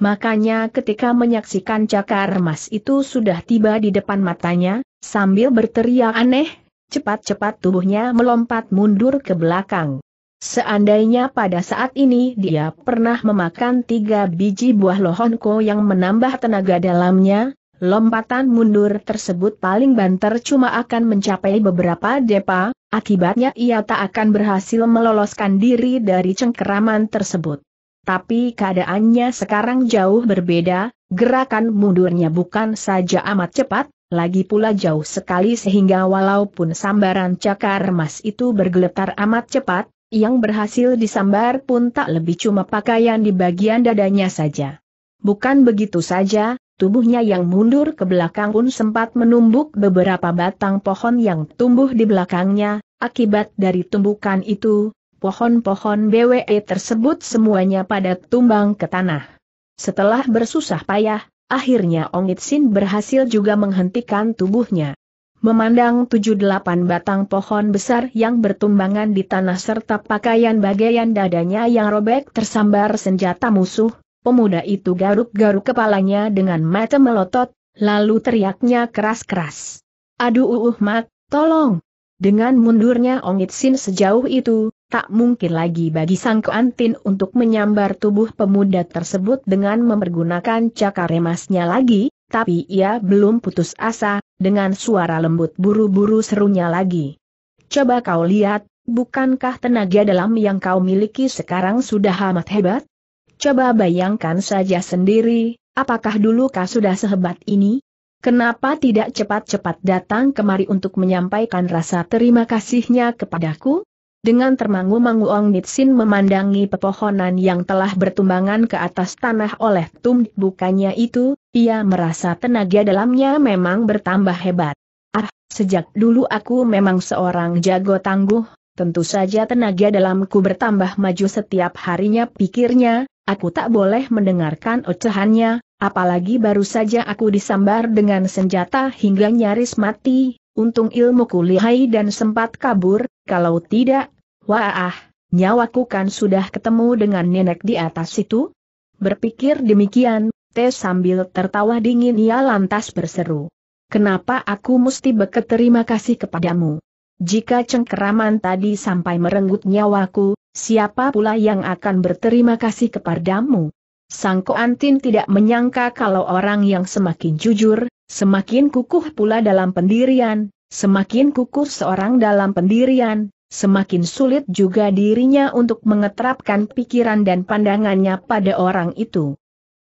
Makanya ketika menyaksikan cakar emas itu sudah tiba di depan matanya, sambil berteriak aneh, cepat-cepat tubuhnya melompat mundur ke belakang. Seandainya pada saat ini dia pernah memakan tiga biji buah lohonko yang menambah tenaga dalamnya, lompatan mundur tersebut paling banter cuma akan mencapai beberapa depa, akibatnya ia tak akan berhasil meloloskan diri dari cengkeraman tersebut tapi keadaannya sekarang jauh berbeda, gerakan mundurnya bukan saja amat cepat, lagi pula jauh sekali sehingga walaupun sambaran cakar emas itu bergeletar amat cepat, yang berhasil disambar pun tak lebih cuma pakaian di bagian dadanya saja. Bukan begitu saja, tubuhnya yang mundur ke belakang pun sempat menumbuk beberapa batang pohon yang tumbuh di belakangnya, akibat dari tumbukan itu, pohon-pohon BWE tersebut semuanya pada tumbang ke tanah. Setelah bersusah payah, akhirnya Ong Itsin berhasil juga menghentikan tubuhnya. Memandang tujuh delapan batang pohon besar yang bertumbangan di tanah serta pakaian bagian dadanya yang robek tersambar senjata musuh, pemuda itu garuk-garuk kepalanya dengan mata melotot, lalu teriaknya keras-keras. Aduh uh mat, tolong! Dengan mundurnya Ong Itsin sejauh itu, tak mungkin lagi bagi sang keantin untuk menyambar tubuh pemuda tersebut dengan mempergunakan cakar emasnya lagi, tapi ia belum putus asa, dengan suara lembut buru-buru serunya lagi. Coba kau lihat, bukankah tenaga dalam yang kau miliki sekarang sudah amat hebat? Coba bayangkan saja sendiri, apakah dulu kau sudah sehebat ini? Kenapa tidak cepat-cepat datang kemari untuk menyampaikan rasa terima kasihnya kepadaku? Dengan termangu-mangu Ong Nitsin memandangi pepohonan yang telah bertumbangan ke atas tanah oleh tum bukannya itu, ia merasa tenaga dalamnya memang bertambah hebat. Ah, sejak dulu aku memang seorang jago tangguh, tentu saja tenaga dalamku bertambah maju setiap harinya pikirnya, aku tak boleh mendengarkan ocehannya, apalagi baru saja aku disambar dengan senjata hingga nyaris mati, Untung ilmu lihai dan sempat kabur, kalau tidak, wah, nyawaku kan sudah ketemu dengan nenek di atas itu. Berpikir demikian, teh sambil tertawa dingin ia lantas berseru. Kenapa aku mesti berterima kasih kepadamu? Jika cengkeraman tadi sampai merenggut nyawaku, siapa pula yang akan berterima kasih kepadamu? Sangko Antin tidak menyangka kalau orang yang semakin jujur, Semakin kukuh pula dalam pendirian, semakin kukuh seorang dalam pendirian, semakin sulit juga dirinya untuk mengeterapkan pikiran dan pandangannya pada orang itu.